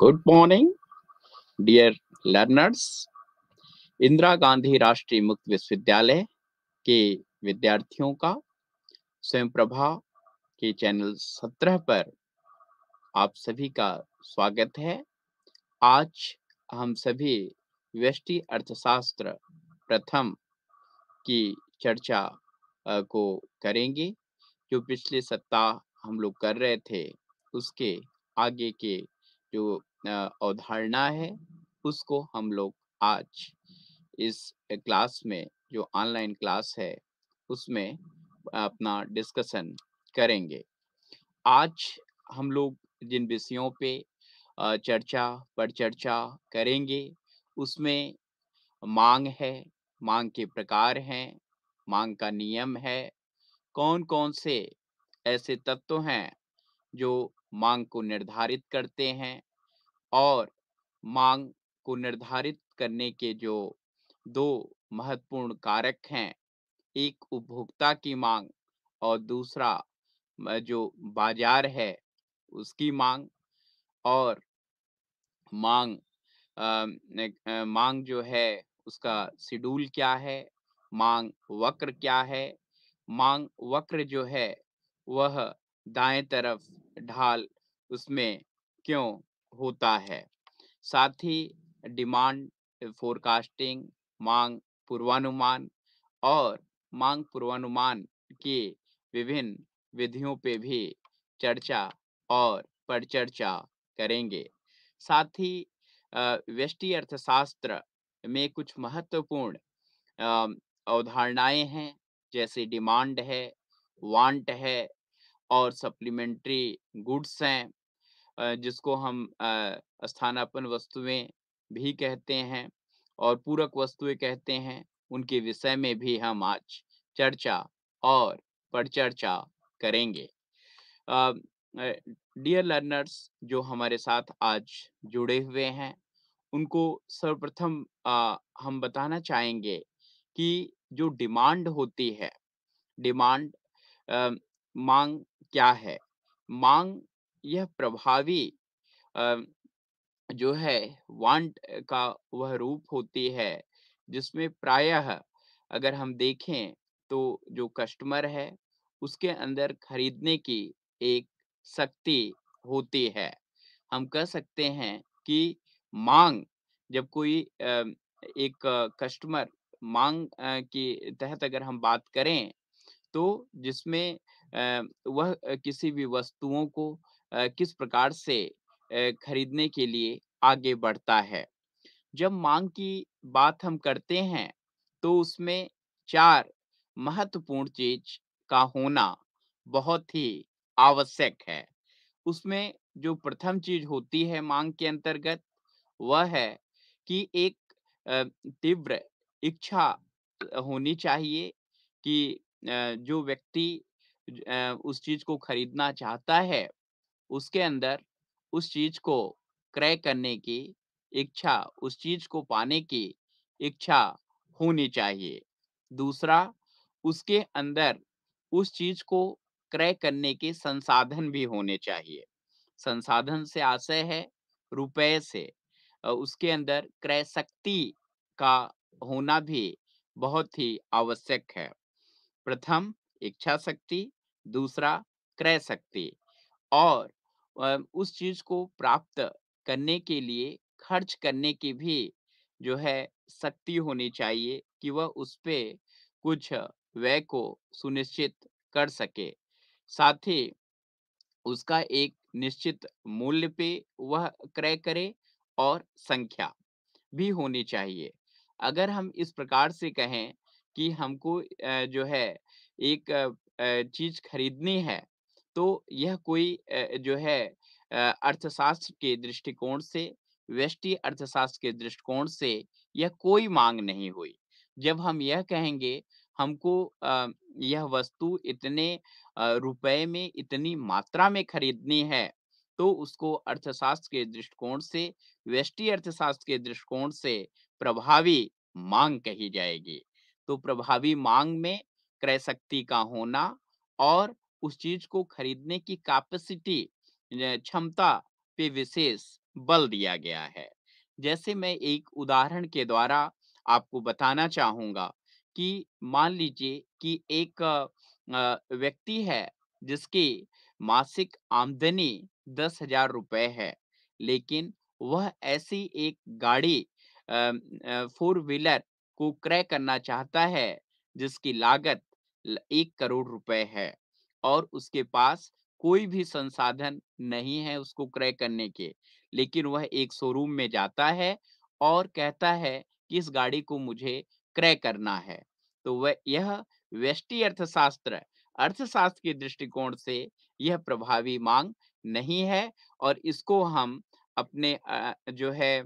Good morning dear learners Indira Gandhi राष्ट्रीय मुक्त विश्वविद्यालय के विद्यार्थियों का स्वयं प्रभा के चैनल सत्रह पर आप सभी का स्वागत है आज हम सभी व्यष्टि अर्थशास्त्र प्रथम की चर्चा को करेंगे जो पिछले सप्ताह हम लोग कर रहे थे उसके आगे के जो अवधारणा है उसको हम लोग आज इस क्लास में जो ऑनलाइन क्लास है उसमें अपना डिस्कशन करेंगे आज हम लोग जिन विषयों पे चर्चा पर चर्चा करेंगे उसमें मांग है मांग के प्रकार हैं मांग का नियम है कौन कौन से ऐसे तत्व हैं जो मांग को निर्धारित करते हैं और मांग को निर्धारित करने के जो दो महत्वपूर्ण कारक हैं एक उपभोक्ता की मांग और दूसरा जो बाजार है उसकी मांग और मांग आ, आ, मांग जो है उसका शेड्यूल क्या है मांग वक्र क्या है मांग वक्र जो है वह दाएं तरफ ढाल उसमें क्यों होता है साथ ही डिमांड फोरकास्टिंग मांग पूर्वानुमान और मांग पूर्वानुमान के विभिन्न विधियों पे भी चर्चा और परिचर्चा करेंगे साथ ही व्यष्टि अर्थशास्त्र में कुछ महत्वपूर्ण अवधारणाएं हैं जैसे डिमांड है वांट है और सप्लीमेंट्री गुड्स हैं जिसको हम स्थानापन वस्तुएं भी कहते हैं और पूरक वस्तुएं कहते हैं उनके विषय में भी हम आज चर्चा और परिचर्चा करेंगे डियर लर्नर्स जो हमारे साथ आज जुड़े हुए हैं उनको सर्वप्रथम हम बताना चाहेंगे कि जो डिमांड होती है डिमांड मांग क्या है मांग यह प्रभावी जो है वांट का वह रूप होती है जिसमें प्रायः अगर हम देखें तो जो कस्टमर है उसके अंदर खरीदने की एक शक्ति होती है हम कह सकते हैं कि मांग जब कोई एक कस्टमर मांग की तहत अगर हम बात करें तो जिसमें वह किसी भी वस्तुओं को किस प्रकार से खरीदने के लिए आगे बढ़ता है जब मांग की बात हम करते हैं तो उसमें चार महत्वपूर्ण चीज का होना बहुत ही आवश्यक है उसमें जो प्रथम चीज होती है मांग के अंतर्गत वह है कि एक तीव्र इच्छा होनी चाहिए कि जो व्यक्ति उस चीज को खरीदना चाहता है उसके अंदर उस चीज को क्रय करने की इच्छा उस चीज को पाने की इच्छा होनी चाहिए दूसरा उसके अंदर उस चीज को क्रय करने के संसाधन भी होने चाहिए संसाधन से आशय है रुपए से उसके अंदर क्रय शक्ति का होना भी बहुत ही आवश्यक है प्रथम इच्छा शक्ति दूसरा क्रय शक्ति और उस चीज को प्राप्त करने के लिए खर्च करने की भी जो है शक्ति होनी चाहिए कि वह उस पर कुछ व्यय को सुनिश्चित कर सके साथ ही उसका एक निश्चित मूल्य पे वह क्रय करे और संख्या भी होनी चाहिए अगर हम इस प्रकार से कहें कि हमको जो है एक चीज खरीदनी है तो यह कोई जो है अर्थशास्त्र के दृष्टिकोण से व्यष्टि अर्थशास्त्र के दृष्टिकोण से यह कोई मांग नहीं हुई जब हम यह कहेंगे हमको यह वस्तु इतने रुपए में इतनी मात्रा में खरीदनी है तो उसको अर्थशास्त्र के दृष्टिकोण से व्यष्टि अर्थशास्त्र के दृष्टिकोण से प्रभावी मांग कही जाएगी तो प्रभावी मांग में क्रय शक्ति का होना और उस चीज को खरीदने की कैपेसिटी क्षमता पे विशेष बल दिया गया है जैसे मैं एक उदाहरण के द्वारा आपको बताना चाहूंगा कि मान लीजिए कि एक व्यक्ति है जिसकी मासिक आमदनी दस हजार रुपए है लेकिन वह ऐसी एक गाड़ी फोर व्हीलर को क्रय करना चाहता है जिसकी लागत एक करोड़ रुपए है और उसके पास कोई भी संसाधन नहीं है उसको क्रय करने के लेकिन वह एक शोरूम में जाता है और कहता है कि इस गाड़ी को मुझे क्रय करना है तो वह यह व्यष्टि अर्थशास्त्र अर्थशास्त्र के दृष्टिकोण से यह प्रभावी मांग नहीं है और इसको हम अपने जो है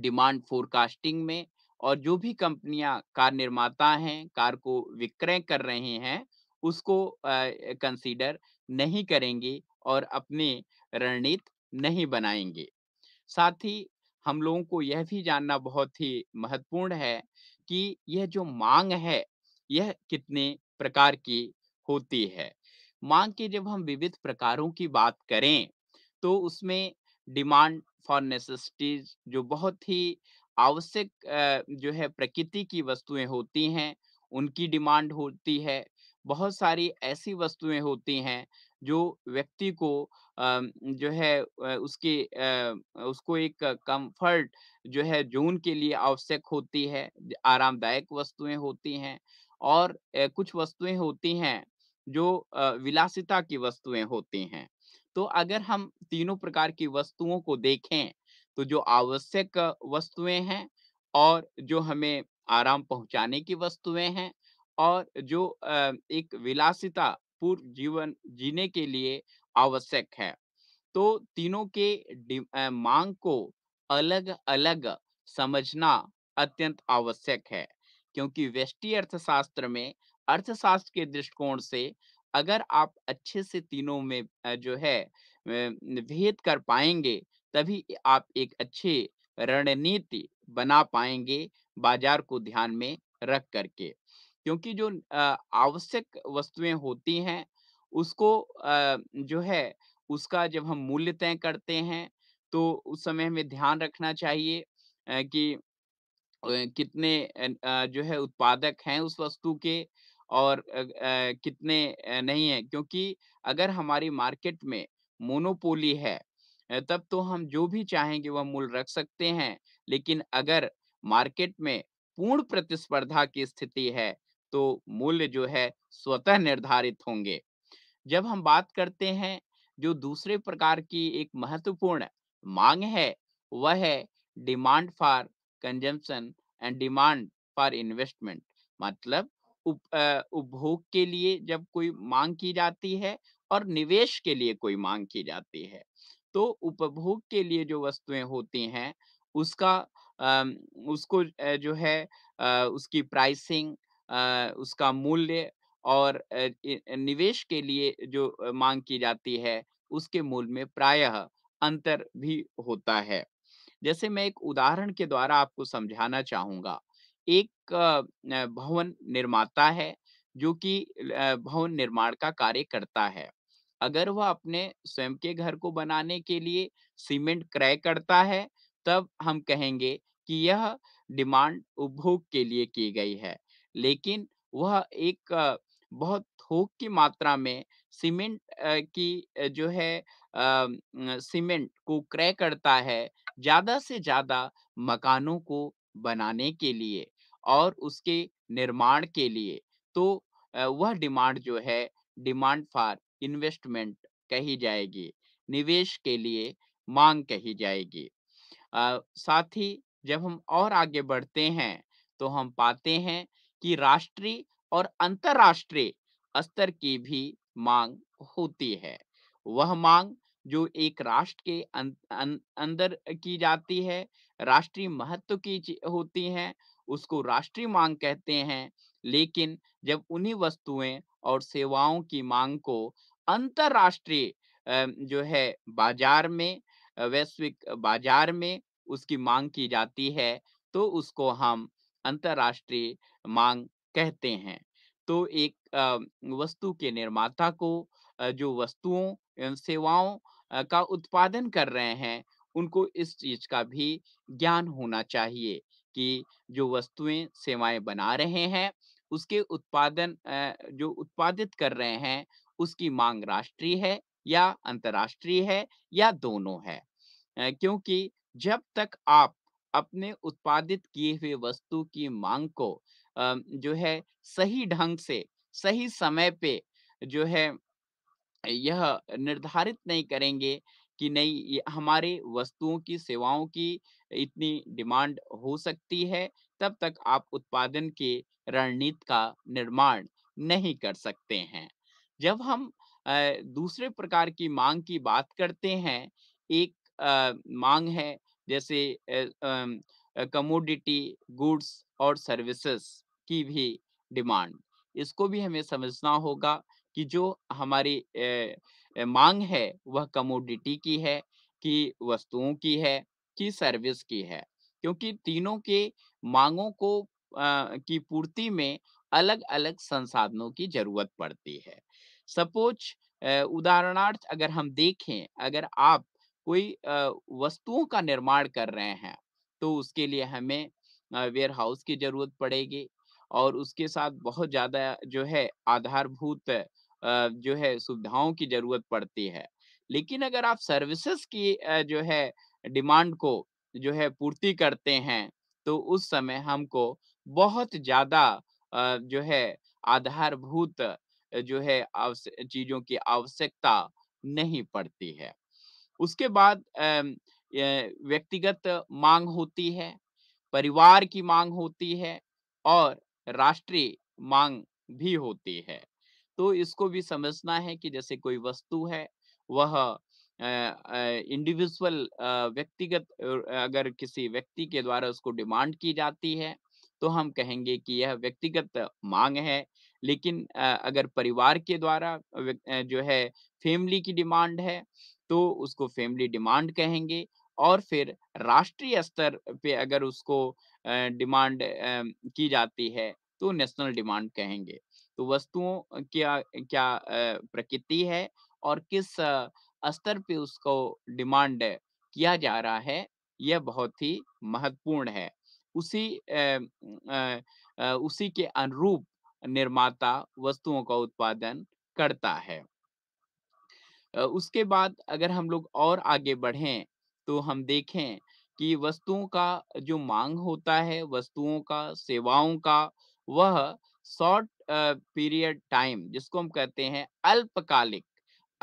डिमांड फोरकास्टिंग में और जो भी कंपनियां कार निर्माता हैं कार को विक्रय कर रहे हैं उसको कंसीडर नहीं करेंगे और अपने रणनीति नहीं बनाएंगे साथ ही हम लोगों को यह भी जानना बहुत ही महत्वपूर्ण है कि यह जो मांग है यह कितने प्रकार की होती है मांग के जब हम विविध प्रकारों की बात करें तो उसमें डिमांड फॉर नेसेसिटीज जो बहुत ही आवश्यक जो है प्रकृति की वस्तुएं होती हैं उनकी डिमांड होती है बहुत सारी ऐसी वस्तुएं होती हैं जो व्यक्ति को जो है उसके उसको एक कंफर्ट जो है जोन के लिए आवश्यक होती है आरामदायक वस्तुएं होती हैं और कुछ वस्तुएं होती हैं जो विलासिता की वस्तुएं होती हैं तो अगर हम तीनों प्रकार की वस्तुओं को देखें तो जो आवश्यक वस्तुएं हैं और जो हमें आराम पहुंचाने की वस्तुएं हैं और जो एक विलासिता पूर्व जीवन जीने के लिए आवश्यक है तो तीनों के मांग को अलग अलग समझना अत्यंत आवश्यक है क्योंकि वेस्टी अर्थशास्त्र में अर्थशास्त्र के दृष्टिकोण से अगर आप अच्छे से तीनों में जो है भेद कर पाएंगे तभी आप एक अच्छे रणनीति बना पाएंगे बाजार को ध्यान में रख करके क्योंकि जो आवश्यक वस्तुएं होती हैं उसको जो है उसका जब हम मूल्य तय करते हैं तो उस समय हमें ध्यान रखना चाहिए कि कितने जो है उत्पादक हैं उस वस्तु के और कितने नहीं है क्योंकि अगर हमारी मार्केट में मोनोपोली है तब तो हम जो भी चाहेंगे वह मूल्य रख सकते हैं लेकिन अगर मार्केट में पूर्ण प्रतिस्पर्धा की स्थिति है तो मूल्य जो है स्वतः निर्धारित होंगे जब हम बात करते हैं जो दूसरे प्रकार की एक महत्वपूर्ण मांग है वह है demand for consumption and demand for investment मतलब उपभोग के लिए जब कोई मांग की जाती है और निवेश के लिए कोई मांग की जाती है तो उपभोग के लिए जो वस्तुएं होती हैं उसका उसको जो है उसकी प्राइसिंग उसका मूल्य और निवेश के लिए जो मांग की जाती है उसके मूल्य में प्रायः अंतर भी होता है जैसे मैं एक उदाहरण के द्वारा आपको समझाना चाहूंगा एक भवन निर्माता है जो कि भवन निर्माण का कार्य करता है अगर वह अपने स्वयं के घर को बनाने के लिए सीमेंट क्रय करता है तब हम कहेंगे कि यह डिमांड उपभोग के लिए की गई है लेकिन वह एक बहुत थोक की मात्रा में सीमेंट की जो है सीमेंट को क्रय करता है ज्यादा से ज्यादा मकानों को बनाने के लिए और उसके निर्माण के लिए तो वह डिमांड जो है डिमांड फॉर इन्वेस्टमेंट कही जाएगी निवेश के लिए मांग कही जाएगी साथ ही जब हम और आगे बढ़ते हैं तो हम पाते हैं कि राष्ट्रीय और अंतरराष्ट्रीय स्तर की भी मांग होती है वह मांग जो एक राष्ट्र के अं, अं, अंदर की जाती है राष्ट्रीय महत्व की होती है उसको राष्ट्रीय मांग कहते हैं लेकिन जब उन्हीं वस्तुएं और सेवाओं की मांग को अंतरराष्ट्रीय जो है बाजार में वैश्विक बाजार में उसकी मांग की जाती है तो उसको हम अंतरराष्ट्रीय मांग कहते हैं तो एक वस्तु के निर्माता को जो वस्तुओं एवं सेवाओं का उत्पादन कर रहे हैं उनको इस चीज का भी ज्ञान होना चाहिए कि जो वस्तुएं सेवाएं बना रहे हैं उसके उत्पादन जो उत्पादित कर रहे हैं उसकी मांग राष्ट्रीय है या अंतरराष्ट्रीय है या दोनों है क्योंकि जब तक आप अपने उत्पादित किए हुए वस्तु की मांग को जो है सही ढंग से सही समय पे जो है यह निर्धारित नहीं करेंगे कि नहीं हमारे वस्तुओं की सेवाओं की इतनी डिमांड हो सकती है तब तक आप उत्पादन के रणनीति का निर्माण नहीं कर सकते हैं जब हम दूसरे प्रकार की मांग की बात करते हैं एक मांग है जैसे कमोडिटी गुड्स और सर्विसेज की भी डिमांड इसको भी हमें समझना होगा कि जो हमारी मांग है वह कमोडिटी की है कि वस्तुओं की है कि सर्विस की है क्योंकि तीनों के मांगों को आ, की पूर्ति में अलग अलग संसाधनों की जरूरत पड़ती है सपोज उदाहरणार्थ अगर हम देखें अगर आप कोई वस्तुओं का निर्माण कर रहे हैं तो उसके लिए हमें वेयर हाउस की जरूरत पड़ेगी और उसके साथ बहुत ज्यादा जो है आधारभूत जो है सुविधाओं की जरूरत पड़ती है लेकिन अगर आप सर्विसेज की जो है डिमांड को जो है पूर्ति करते हैं तो उस समय हमको बहुत ज्यादा जो है आधारभूत जो है चीजों की आवश्यकता नहीं पड़ती है उसके बाद व्यक्तिगत मांग होती है परिवार की मांग होती है और राष्ट्रीय मांग भी होती है तो इसको भी समझना है कि जैसे कोई वस्तु है वह इंडिविजुअल व्यक्तिगत अगर किसी व्यक्ति के द्वारा उसको डिमांड की जाती है तो हम कहेंगे कि यह व्यक्तिगत मांग है लेकिन अगर परिवार के द्वारा जो है फैमिली की डिमांड है तो उसको फैमिली डिमांड कहेंगे और फिर राष्ट्रीय स्तर पे अगर उसको डिमांड की जाती है तो नेशनल डिमांड कहेंगे तो वस्तुओं क्या क्या प्रकृति है और किस स्तर पे उसको डिमांड किया जा रहा है यह बहुत ही महत्वपूर्ण है उसी आ, आ, उसी के अनुरूप निर्माता वस्तुओं का उत्पादन करता है उसके बाद अगर हम लोग और आगे बढ़ें तो हम देखें कि वस्तुओं का जो मांग होता है वस्तुओं का सेवाओं का वह शॉर्ट पीरियड टाइम जिसको हम कहते हैं अल्पकालिक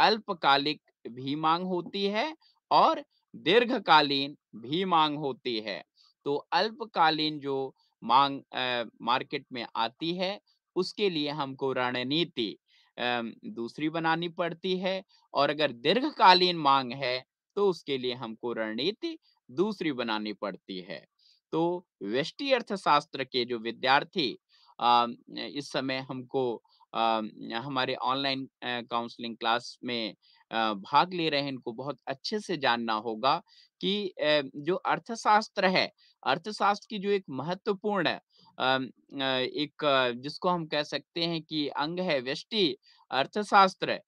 अल्पकालिक भी मांग होती है और दीर्घकालीन भी मांग होती है तो अल्पकालीन जो मांग आ, मार्केट में आती है उसके लिए हमको रणनीति दूसरी बनानी पड़ती है और अगर दीर्घकालीन मांग है तो उसके लिए हमको रणनीति दूसरी बनानी पड़ती है तो वेस्टी अर्थशास्त्र के जो विद्यार्थी इस समय हमको हमारे ऑनलाइन काउंसलिंग क्लास में भाग ले रहे हैं इनको बहुत अच्छे से जानना होगा कि जो अर्थशास्त्र है अर्थशास्त्र की जो एक महत्वपूर्ण एक जिसको हम कह सकते हैं कि अंग है व्यष्टि अर्थशास्त्र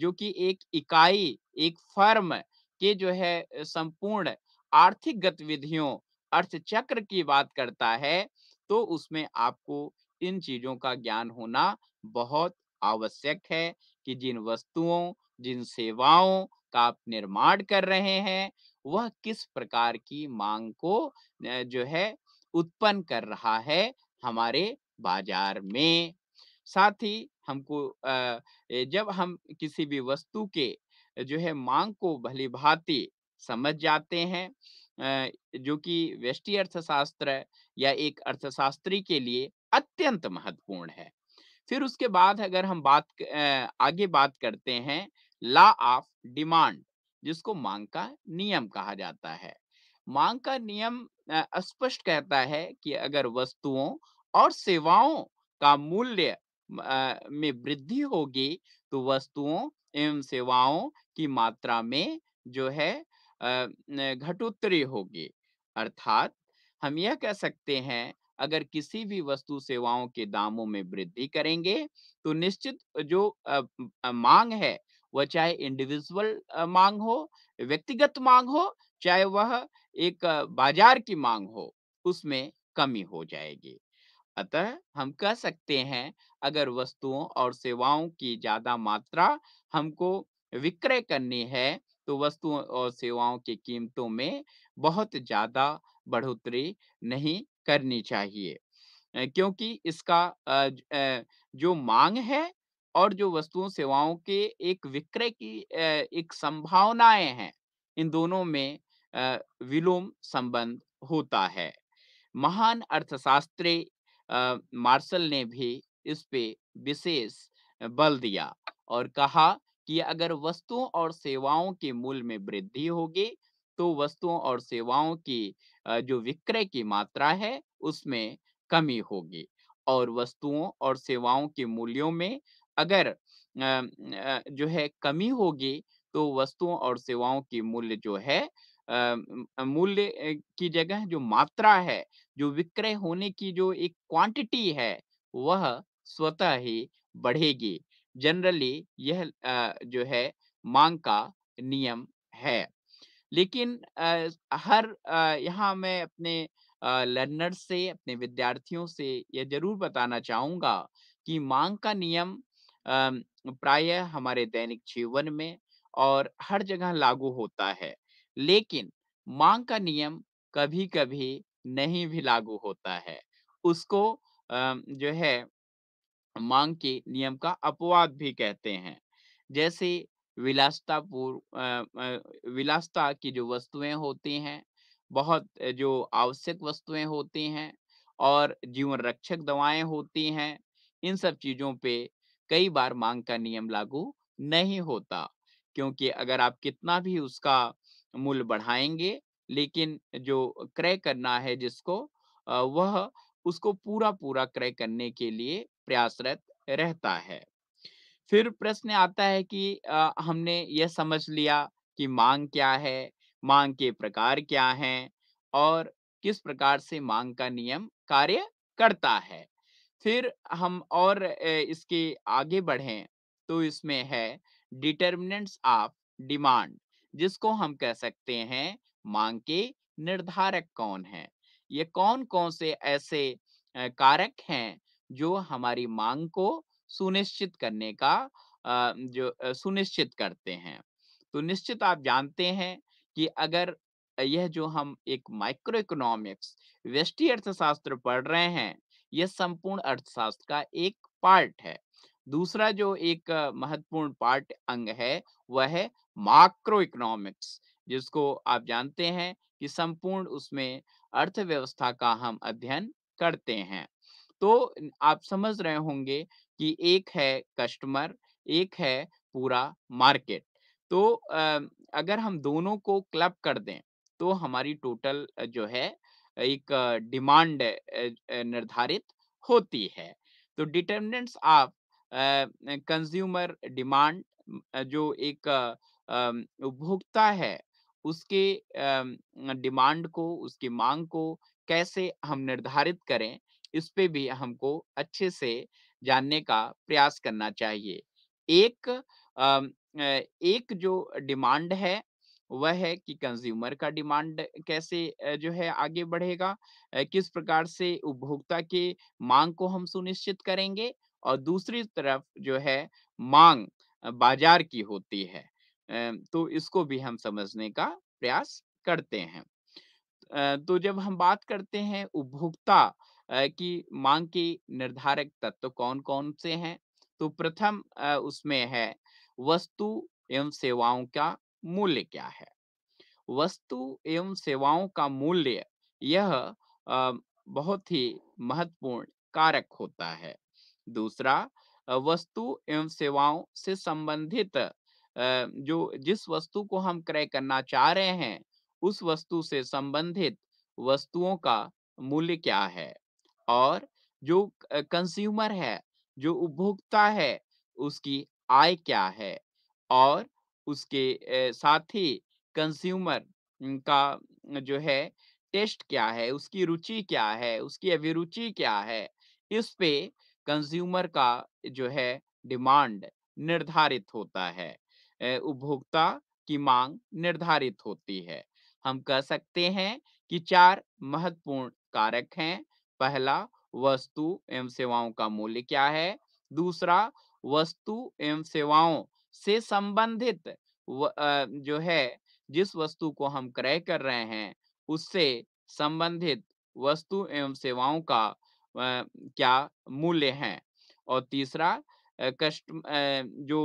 जो कि एक इकाई एक फर्म के जो है संपूर्ण आर्थिक गतिविधियों अर्थचक्र की बात करता है तो उसमें आपको इन चीजों का ज्ञान होना बहुत आवश्यक है कि जिन वस्तुओं जिन सेवाओं का आप निर्माण कर रहे हैं वह किस प्रकार की मांग को जो है उत्पन्न कर रहा है हमारे बाजार में साथ ही हमको जब हम किसी भी वस्तु के जो है मांग को भली भांति समझ जाते हैं जो कि व्यष्टि अर्थशास्त्र या एक अर्थशास्त्री के लिए अत्यंत महत्वपूर्ण है फिर उसके बाद अगर हम बात आगे बात करते हैं लॉ ऑफ डिमांड जिसको मांग का नियम कहा जाता है मांग का नियम स्पष्ट कहता है कि अगर वस्तुओं और सेवाओं का मूल्य में वृद्धि होगी तो वस्तुओं एवं सेवाओं की मात्रा में जो है घटोत्तरी होगी अर्थात हम यह कह सकते हैं अगर किसी भी वस्तु सेवाओं के दामों में वृद्धि करेंगे तो निश्चित जो मांग है वह चाहे इंडिविजुअल मांग हो व्यक्तिगत मांग हो चाहे वह एक बाजार की मांग हो उसमें कमी हो जाएगी अतः हम कह सकते हैं अगर वस्तुओं और सेवाओं की ज्यादा मात्रा हमको विक्रय करनी है तो वस्तुओं और सेवाओं की कीमतों में बहुत ज्यादा बढ़ोतरी नहीं करनी चाहिए क्योंकि इसका जो मांग है और जो वस्तुओं सेवाओं के एक विक्रय की एक संभावनाएं हैं इन दोनों में विलोम संबंध होता है महान अर्थशास्त्री मार्शल ने भी इस पे विशेष बल दिया और कहा कि अगर वस्तुओं और सेवाओं के मूल में वृद्धि होगी तो वस्तुओं और सेवाओं की जो विक्रय की मात्रा है उसमें कमी होगी और वस्तुओं और सेवाओं के मूल्यों में अगर जो है कमी होगी तो वस्तुओं और सेवाओं की मूल्य जो है मूल्य की जगह जो मात्रा है जो विक्रय होने की जो एक क्वांटिटी है वह स्वतः ही बढ़ेगी जनरली यह जो है मांग का नियम है लेकिन हर यहाँ मैं अपने लर्नर से अपने विद्यार्थियों से यह जरूर बताना चाहूंगा कि मांग का नियम प्राय हमारे दैनिक जीवन में और हर जगह लागू होता है लेकिन मांग का नियम कभी कभी नहीं भी लागू होता है उसको जो है मांग के नियम का अपवाद भी कहते हैं जैसे विलासता पूर्व विलासता की जो वस्तुएं होती हैं बहुत जो आवश्यक वस्तुएं होती हैं और जीवन रक्षक दवाएं होती हैं इन सब चीजों पे कई बार मांग का नियम लागू नहीं होता क्योंकि अगर आप कितना भी उसका मूल्य बढ़ाएंगे लेकिन जो क्रय करना है जिसको वह उसको पूरा पूरा क्रय करने के लिए प्रयासरत रहता है फिर प्रश्न आता है कि हमने यह समझ लिया कि मांग क्या है मांग के प्रकार क्या हैं और किस प्रकार से मांग का नियम कार्य करता है फिर हम और इसके आगे बढ़ें तो इसमें है डिटर्मिनेंट्स ऑफ डिमांड जिसको हम कह सकते हैं मांग के निर्धारक कौन है ये कौन कौन से ऐसे कारक हैं जो हमारी मांग को सुनिश्चित करने का जो सुनिश्चित करते हैं तो निश्चित आप जानते हैं कि अगर यह जो हम एक माइक्रो इकोनॉमिक्स वेस्टी अर्थशास्त्र पढ़ रहे हैं यह संपूर्ण अर्थशास्त्र का एक पार्ट है दूसरा जो एक महत्वपूर्ण पार्ट अंग है वह है माक्रो इकोनॉमिक्स जिसको आप जानते हैं कि संपूर्ण उसमें अर्थव्यवस्था का हम अध्ययन करते हैं तो आप समझ रहे होंगे कि एक है कस्टमर एक है पूरा मार्केट तो अगर हम दोनों को क्लब कर दें तो हमारी टोटल जो है एक डिमांड निर्धारित होती है तो डिटर्मिनेंट्स ऑफ कंज्यूमर डिमांड जो एक उपभोक्ता है उसके डिमांड को उसकी मांग को कैसे हम निर्धारित करें इस पे भी हमको अच्छे से जानने का प्रयास करना चाहिए एक एक जो डिमांड है वह है कि कंज्यूमर का डिमांड कैसे जो है आगे बढ़ेगा किस प्रकार से उपभोक्ता के मांग को हम सुनिश्चित करेंगे और दूसरी तरफ जो है मांग बाजार की होती है तो इसको भी हम समझने का प्रयास करते हैं तो जब हम बात करते हैं उपभोक्ता की मांग के निर्धारक तत्व तो कौन कौन से हैं तो प्रथम उसमें है वस्तु एवं सेवाओं का मूल्य क्या है वस्तु एवं सेवाओं का मूल्य यह बहुत ही महत्वपूर्ण कारक होता है दूसरा वस्तु एवं सेवाओं से संबंधित जो जिस वस्तु को हम क्रय करना चाह रहे हैं उस वस्तु से संबंधित वस्तुओं का मूल्य क्या है और जो कंज्यूमर है जो उपभोक्ता है उसकी आय क्या है और उसके साथ ही कंज्यूमर का जो है टेस्ट क्या है उसकी रुचि क्या है उसकी अभिरुचि क्या है इस पे कंज्यूमर का जो है डिमांड निर्धारित होता है उपभोक्ता की मांग निर्धारित होती है हम कह सकते हैं कि चार महत्वपूर्ण कारक हैं पहला वस्तु एवं सेवाओं का मूल्य क्या है दूसरा वस्तु एवं सेवाओं से संबंधित जो है जिस वस्तु को हम क्रय कर रहे हैं उससे संबंधित वस्तु एवं सेवाओं का क्या मूल्य है और तीसरा कस्ट जो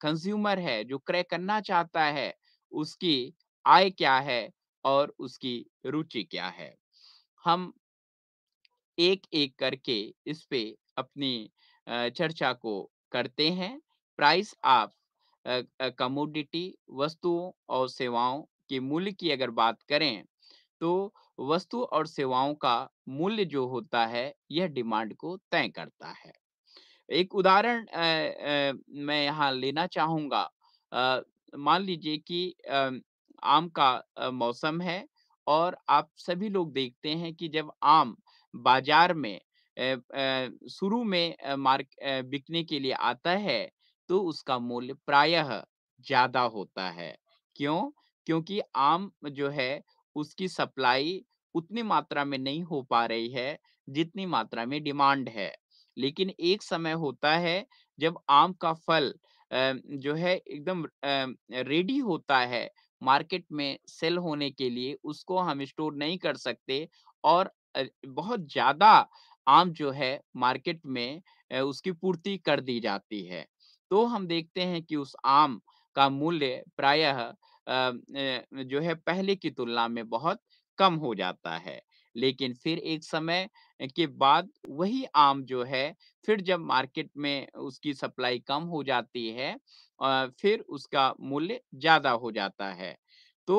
कंज्यूमर है जो क्रय करना चाहता है उसकी आय क्या है और उसकी रुचि क्या है हम एक एक करके इस पे अपनी चर्चा को करते हैं प्राइस ऑफ कमोडिटी वस्तुओं और सेवाओं के मूल्य की अगर बात करें तो वस्तु और सेवाओं का मूल्य जो होता है यह डिमांड को तय करता है एक उदाहरण मैं यहाँ लेना चाहूंगा मान लीजिए कि आ, आम का आ, मौसम है और आप सभी लोग देखते हैं कि जब आम बाजार में शुरू में मार्क बिकने के लिए आता है तो उसका मूल्य प्रायः ज्यादा होता है क्यों क्योंकि आम जो है उसकी सप्लाई उतनी मात्रा में नहीं हो पा रही है जितनी मात्रा में डिमांड है लेकिन एक समय होता है जब आम का फल अ, जो है एकदम रेडी होता है मार्केट में सेल होने के लिए उसको हम स्टोर नहीं कर सकते और बहुत ज्यादा आम जो है मार्केट में उसकी पूर्ति कर दी जाती है तो हम देखते हैं कि उस आम का मूल्य प्रायः जो है पहले की तुलना में बहुत कम हो जाता है लेकिन फिर एक समय के बाद वही आम जो है फिर जब मार्केट में उसकी सप्लाई कम हो जाती है फिर उसका मूल्य ज्यादा हो जाता है तो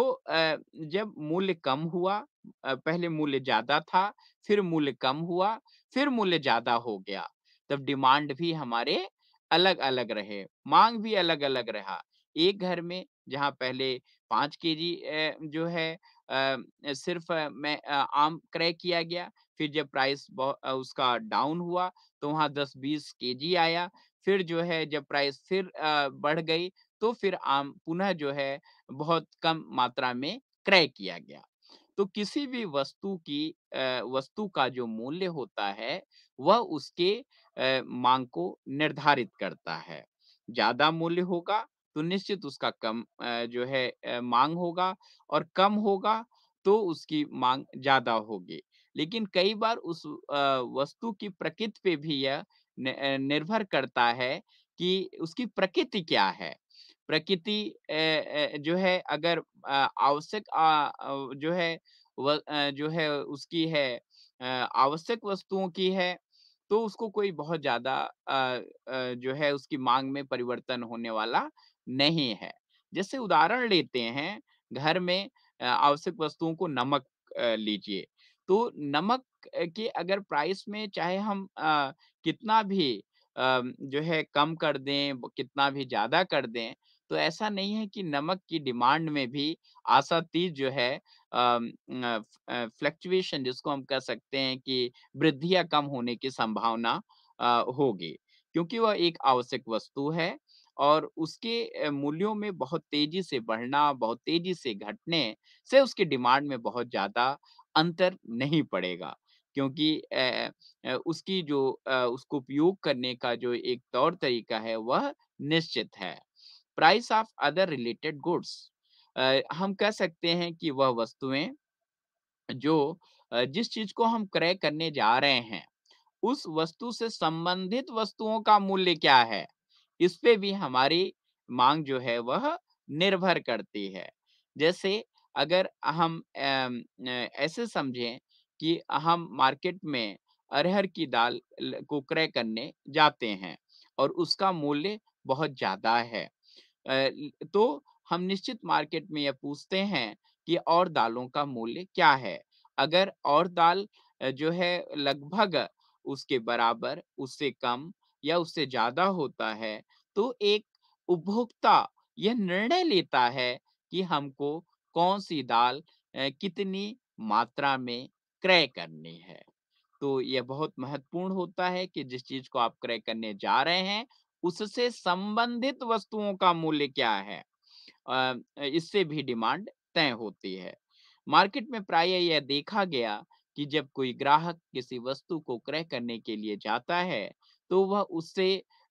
जब मूल्य कम हुआ पहले मूल्य ज्यादा था फिर मूल्य कम हुआ फिर मूल्य ज्यादा हो गया तब डिमांड भी हमारे अलग अलग रहे मांग भी अलग अलग रहा एक घर में जहाँ पहले पांच के जो है सिर्फ मैं आम क्रय किया गया फिर जब प्राइस उसका डाउन हुआ तो वहाँ दस बीस के जी आया फिर जो है जब प्राइस फिर बढ़ गई तो फिर आम पुनः जो है बहुत कम मात्रा में क्रय किया गया तो किसी भी वस्तु की वस्तु का जो मूल्य होता है वह उसके मांग को निर्धारित करता है ज्यादा मूल्य होगा तो निश्चित उसका कम जो है मांग होगा और कम होगा तो उसकी मांग ज्यादा होगी लेकिन कई बार उस वस्तु की प्रकृति पे भी यह निर्भर करता है कि उसकी प्रकृति क्या है प्रकृति जो है अगर आवश्यक जो है व, जो है उसकी है आवश्यक वस्तुओं की है तो उसको कोई बहुत ज्यादा जो है उसकी मांग में परिवर्तन होने वाला नहीं है जैसे उदाहरण लेते हैं घर में आवश्यक वस्तुओं को नमक लीजिए तो नमक के अगर प्राइस में चाहे हम कितना भी जो है कम कर दें कितना भी ज्यादा कर दें तो ऐसा नहीं है कि नमक की डिमांड में भी आसाती जो है फ्लक्चुएशन जिसको हम कह सकते हैं कि वृद्धि या कम होने की संभावना होगी क्योंकि वह एक आवश्यक वस्तु है और उसके मूल्यों में बहुत तेजी से बढ़ना बहुत तेजी से घटने से उसके डिमांड में बहुत ज्यादा अंतर नहीं पड़ेगा क्योंकि उसकी जो उसको उपयोग करने का जो एक तौर तरीका है वह निश्चित है price of other related goods हम कह सकते हैं कि वह वस्तुएं जो जिस चीज को हम क्रय करने जा रहे हैं उस वस्तु से संबंधित वस्तुओं का मूल्य क्या है इस पे भी हमारी मांग जो है वह निर्भर करती है जैसे अगर हम ऐसे समझें कि हम मार्केट में अरहर की दाल को क्रय करने जाते हैं और उसका मूल्य बहुत ज्यादा है तो हम निश्चित मार्केट में यह पूछते हैं कि और दालों का मूल्य क्या है अगर और दाल जो है लगभग उसके बराबर उससे कम या उससे ज्यादा होता है तो एक उपभोक्ता यह निर्णय लेता है कि हमको कौन सी दाल कितनी मात्रा में क्रय करनी है तो यह बहुत महत्वपूर्ण होता है कि जिस चीज को आप क्रय करने जा रहे हैं उससे संबंधित वस्तुओं का मूल्य क्या है इससे भी डिमांड तय होती है मार्केट में प्राय यह देखा गया कि जब कोई ग्राहक किसी वस्तु को क्रय करने के लिए जाता है तो वह उससे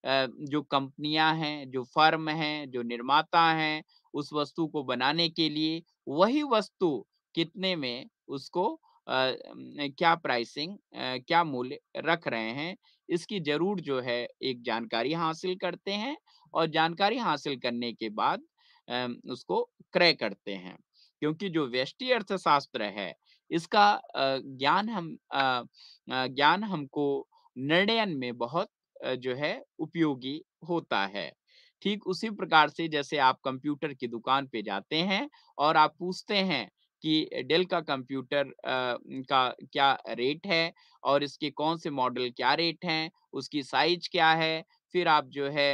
जो कंपनियां हैं जो फर्म हैं जो निर्माता हैं उस वस्तु को बनाने के लिए वही वस्तु कितने में उसको क्या प्राइसिंग क्या मूल्य रख रहे हैं इसकी जरूर जो है एक जानकारी हासिल करते हैं और जानकारी हासिल करने के बाद उसको क्रय करते हैं क्योंकि जो व्यष्टि अर्थशास्त्र है इसका ज्ञान हम ज्ञान हमको निर्णयन में बहुत जो है उपयोगी होता है ठीक उसी प्रकार से जैसे आप कंप्यूटर की दुकान पे जाते हैं और आप पूछते हैं कि डेल का कंप्यूटर का क्या रेट है और इसके कौन से मॉडल क्या रेट हैं उसकी साइज क्या है फिर आप जो है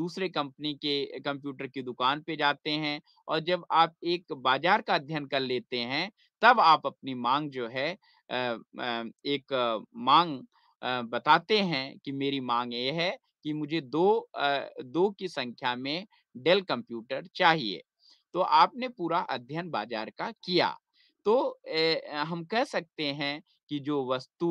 दूसरे कंपनी के कंप्यूटर की दुकान पे जाते हैं और जब आप एक बाजार का अध्ययन कर लेते हैं तब आप अपनी मांग जो है एक मांग बताते हैं कि मेरी मांग ये है कि मुझे दो दो की संख्या में डेल कंप्यूटर चाहिए तो आपने पूरा अध्ययन बाजार का किया तो ए, हम कह सकते हैं कि जो वस्तु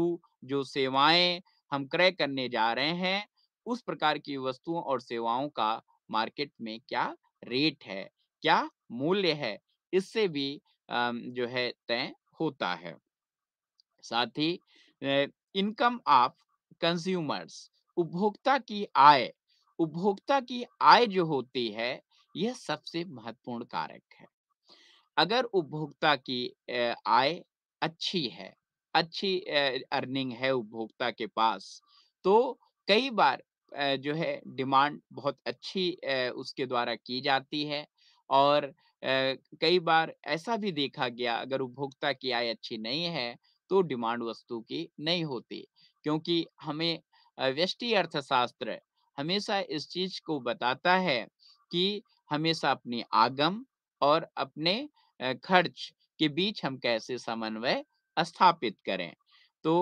जो सेवाएं हम क्रय करने जा रहे हैं उस प्रकार की वस्तुओं और सेवाओं का मार्केट में क्या रेट है क्या मूल्य है इससे भी जो है तय होता है साथ ही इनकम ऑफ कंज्यूमर्स उपभोक्ता की आय उपभोक्ता की आय जो होती है यह सबसे महत्वपूर्ण कारक है अगर उपभोक्ता की आय अच्छी है अच्छी अर्निंग है उपभोक्ता के पास तो कई बार जो है डिमांड बहुत अच्छी उसके द्वारा की जाती है और कई बार ऐसा भी देखा गया अगर उपभोक्ता की आय अच्छी नहीं है तो डिमांड वस्तु की नहीं होती क्योंकि हमें व्यष्टि अर्थशास्त्र हमेशा इस चीज को बताता है कि हमेशा अपनी आगम और अपने खर्च के बीच हम कैसे समन्वय स्थापित करें तो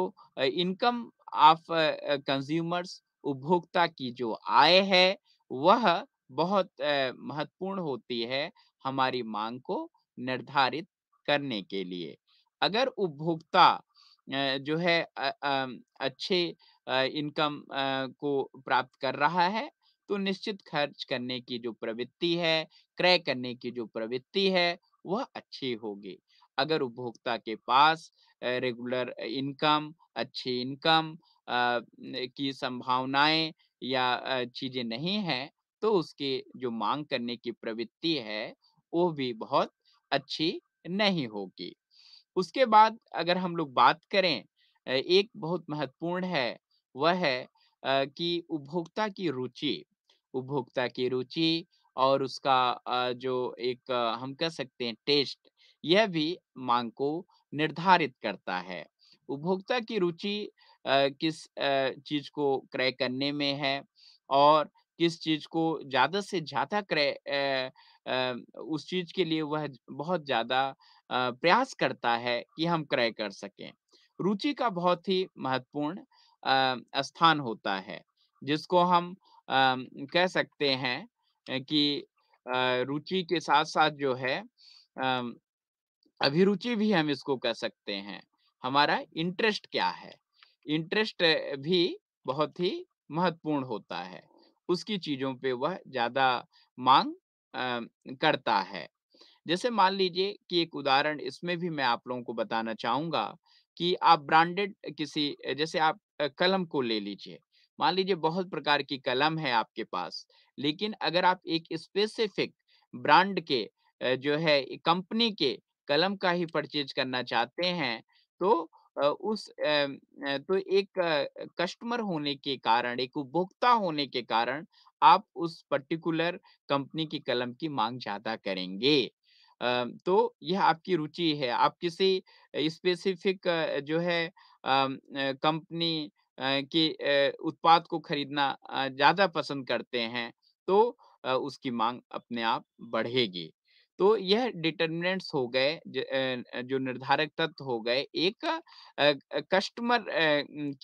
इनकम ऑफ कंज्यूमर्स उपभोक्ता की जो आय है वह बहुत महत्वपूर्ण होती है हमारी मांग को निर्धारित करने के लिए अगर उपभोक्ता जो है अच्छे इनकम को प्राप्त कर रहा है तो निश्चित खर्च करने की जो प्रवृत्ति है क्रय करने की जो प्रवृत्ति है वह अच्छी होगी अगर उपभोक्ता के पास रेगुलर इनकम अच्छी इनकम की संभावनाएं या चीजें नहीं है तो उसके जो मांग करने की प्रवृत्ति है वो भी बहुत अच्छी नहीं होगी उसके बाद अगर हम लोग बात करें एक बहुत महत्वपूर्ण है वह है कि उपभोक्ता की रुचि उपभोक्ता की रुचि और उसका जो एक हम कह सकते हैं टेस्ट यह भी मांग को निर्धारित करता है उपभोक्ता की रुचि किस चीज को क्रय करने में है और किस चीज को ज्यादा से ज्यादा क्रय उस चीज के लिए वह बहुत ज्यादा प्रयास करता है कि हम क्रय कर सकें रुचि का बहुत ही महत्वपूर्ण स्थान होता है जिसको हम कह सकते हैं कि रुचि के साथ साथ जो है अभिरुचि भी हम इसको कह सकते हैं हमारा इंटरेस्ट क्या है इंटरेस्ट भी बहुत ही महत्वपूर्ण होता है उसकी चीजों पे वह ज्यादा मांग करता है जैसे मान लीजिए कि एक उदाहरण इसमें भी मैं आप लोगों को बताना चाहूंगा कि आप ब्रांडेड किसी जैसे आप कलम को ले लीजिए मान लीजिए बहुत प्रकार की कलम है आपके पास लेकिन अगर आप एक स्पेसिफिक ब्रांड के जो है कंपनी के कलम का ही परचेज करना चाहते हैं तो उस तो एक कस्टमर होने के कारण एक उपभोक्ता होने के कारण आप उस पर्टिकुलर कंपनी की कलम की मांग ज्यादा करेंगे तो यह आपकी रुचि है आप किसी स्पेसिफिक जो है कंपनी कि उत्पाद को खरीदना ज़्यादा पसंद करते हैं तो उसकी मांग अपने आप बढ़ेगी तो यह डिटर्मिनेंट्स हो गए जो निर्धारक तत्व हो गए एक कस्टमर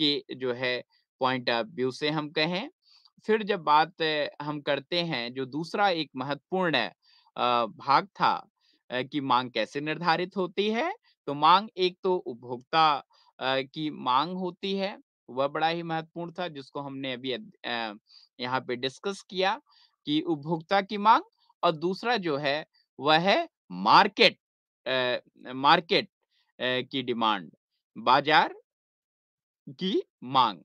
के जो है पॉइंट ऑफ व्यू से हम कहें फिर जब बात हम करते हैं जो दूसरा एक महत्वपूर्ण भाग था कि मांग कैसे निर्धारित होती है तो मांग एक तो उपभोक्ता की मांग होती है वह बड़ा ही महत्वपूर्ण था जिसको हमने अभी यहाँ पे डिस्कस किया कि उपभोक्ता की मांग और दूसरा जो है वह है मार्केट आ, मार्केट आ, की डिमांड बाजार की मांग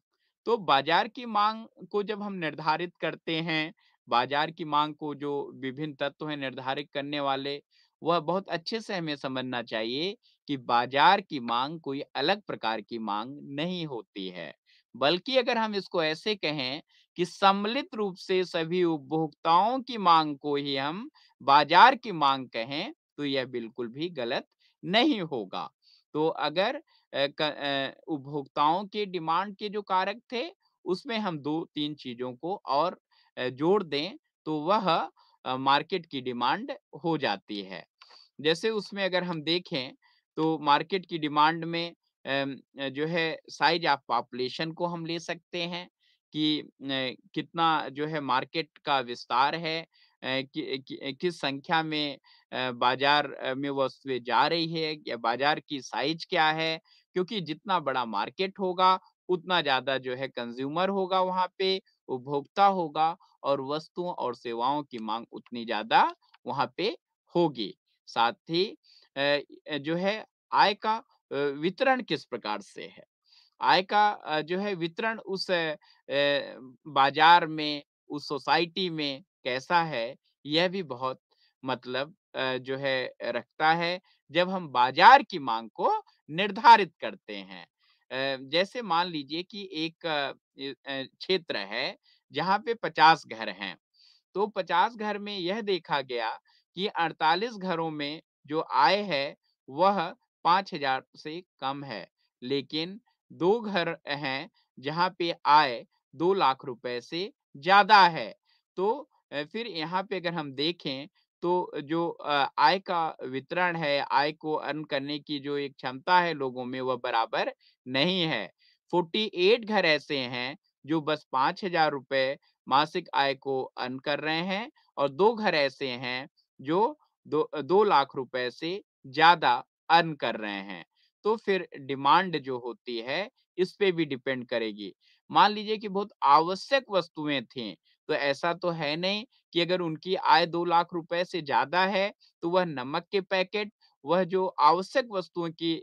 तो बाजार की मांग को जब हम निर्धारित करते हैं बाजार की मांग को जो विभिन्न तत्व है निर्धारित करने वाले वह बहुत अच्छे से हमें समझना चाहिए कि बाजार की मांग कोई अलग प्रकार की मांग नहीं होती है बल्कि अगर हम इसको ऐसे कहें कि सम्मिलित रूप से सभी उपभोक्ताओं की मांग को ही हम बाजार की मांग कहें तो यह बिल्कुल भी गलत नहीं होगा तो अगर उपभोक्ताओं के डिमांड के जो कारक थे उसमें हम दो तीन चीजों को और जोड़ दें तो वह मार्केट की डिमांड हो जाती है जैसे उसमें अगर हम देखें तो मार्केट की डिमांड में जो है साइज ऑफ पॉपुलेशन को हम ले सकते हैं कि कितना जो है मार्केट का विस्तार है कि, कि, किस संख्या में बाजार में वस्तुएं जा रही है या बाजार की साइज क्या है क्योंकि जितना बड़ा मार्केट होगा उतना ज्यादा जो है कंज्यूमर होगा वहाँ पे उपभोक्ता होगा और वस्तुओं और सेवाओं की मांग उतनी ज्यादा वहाँ पे होगी साथ ही जो है आय का वितरण किस प्रकार से है आय का जो है वितरण उस बाजार में उस सोसाइटी में कैसा है यह भी बहुत मतलब जो है रखता है जब हम बाजार की मांग को निर्धारित करते हैं जैसे मान लीजिए कि एक क्षेत्र है जहाँ पे पचास घर हैं तो पचास घर में यह देखा गया कि 48 घरों में जो आय है वह 5000 से कम है लेकिन दो घर हैं जहां पे आय दो लाख रुपए से ज्यादा है तो फिर यहाँ पे अगर हम देखें तो जो आय का वितरण है आय को अर्न करने की जो एक क्षमता है लोगों में वह बराबर नहीं है 48 घर ऐसे हैं जो बस पांच हजार रुपए मासिक आय को अर्न कर रहे हैं और दो घर ऐसे हैं जो दो, दो लाख रुपए से ज्यादा अर्न कर रहे हैं तो फिर डिमांड जो होती है इस पे भी डिपेंड करेगी मान लीजिए कि बहुत आवश्यक वस्तुएं थी तो ऐसा तो है नहीं कि अगर उनकी आय दो लाख रुपए से ज्यादा है तो वह नमक के पैकेट वह जो आवश्यक वस्तुओं की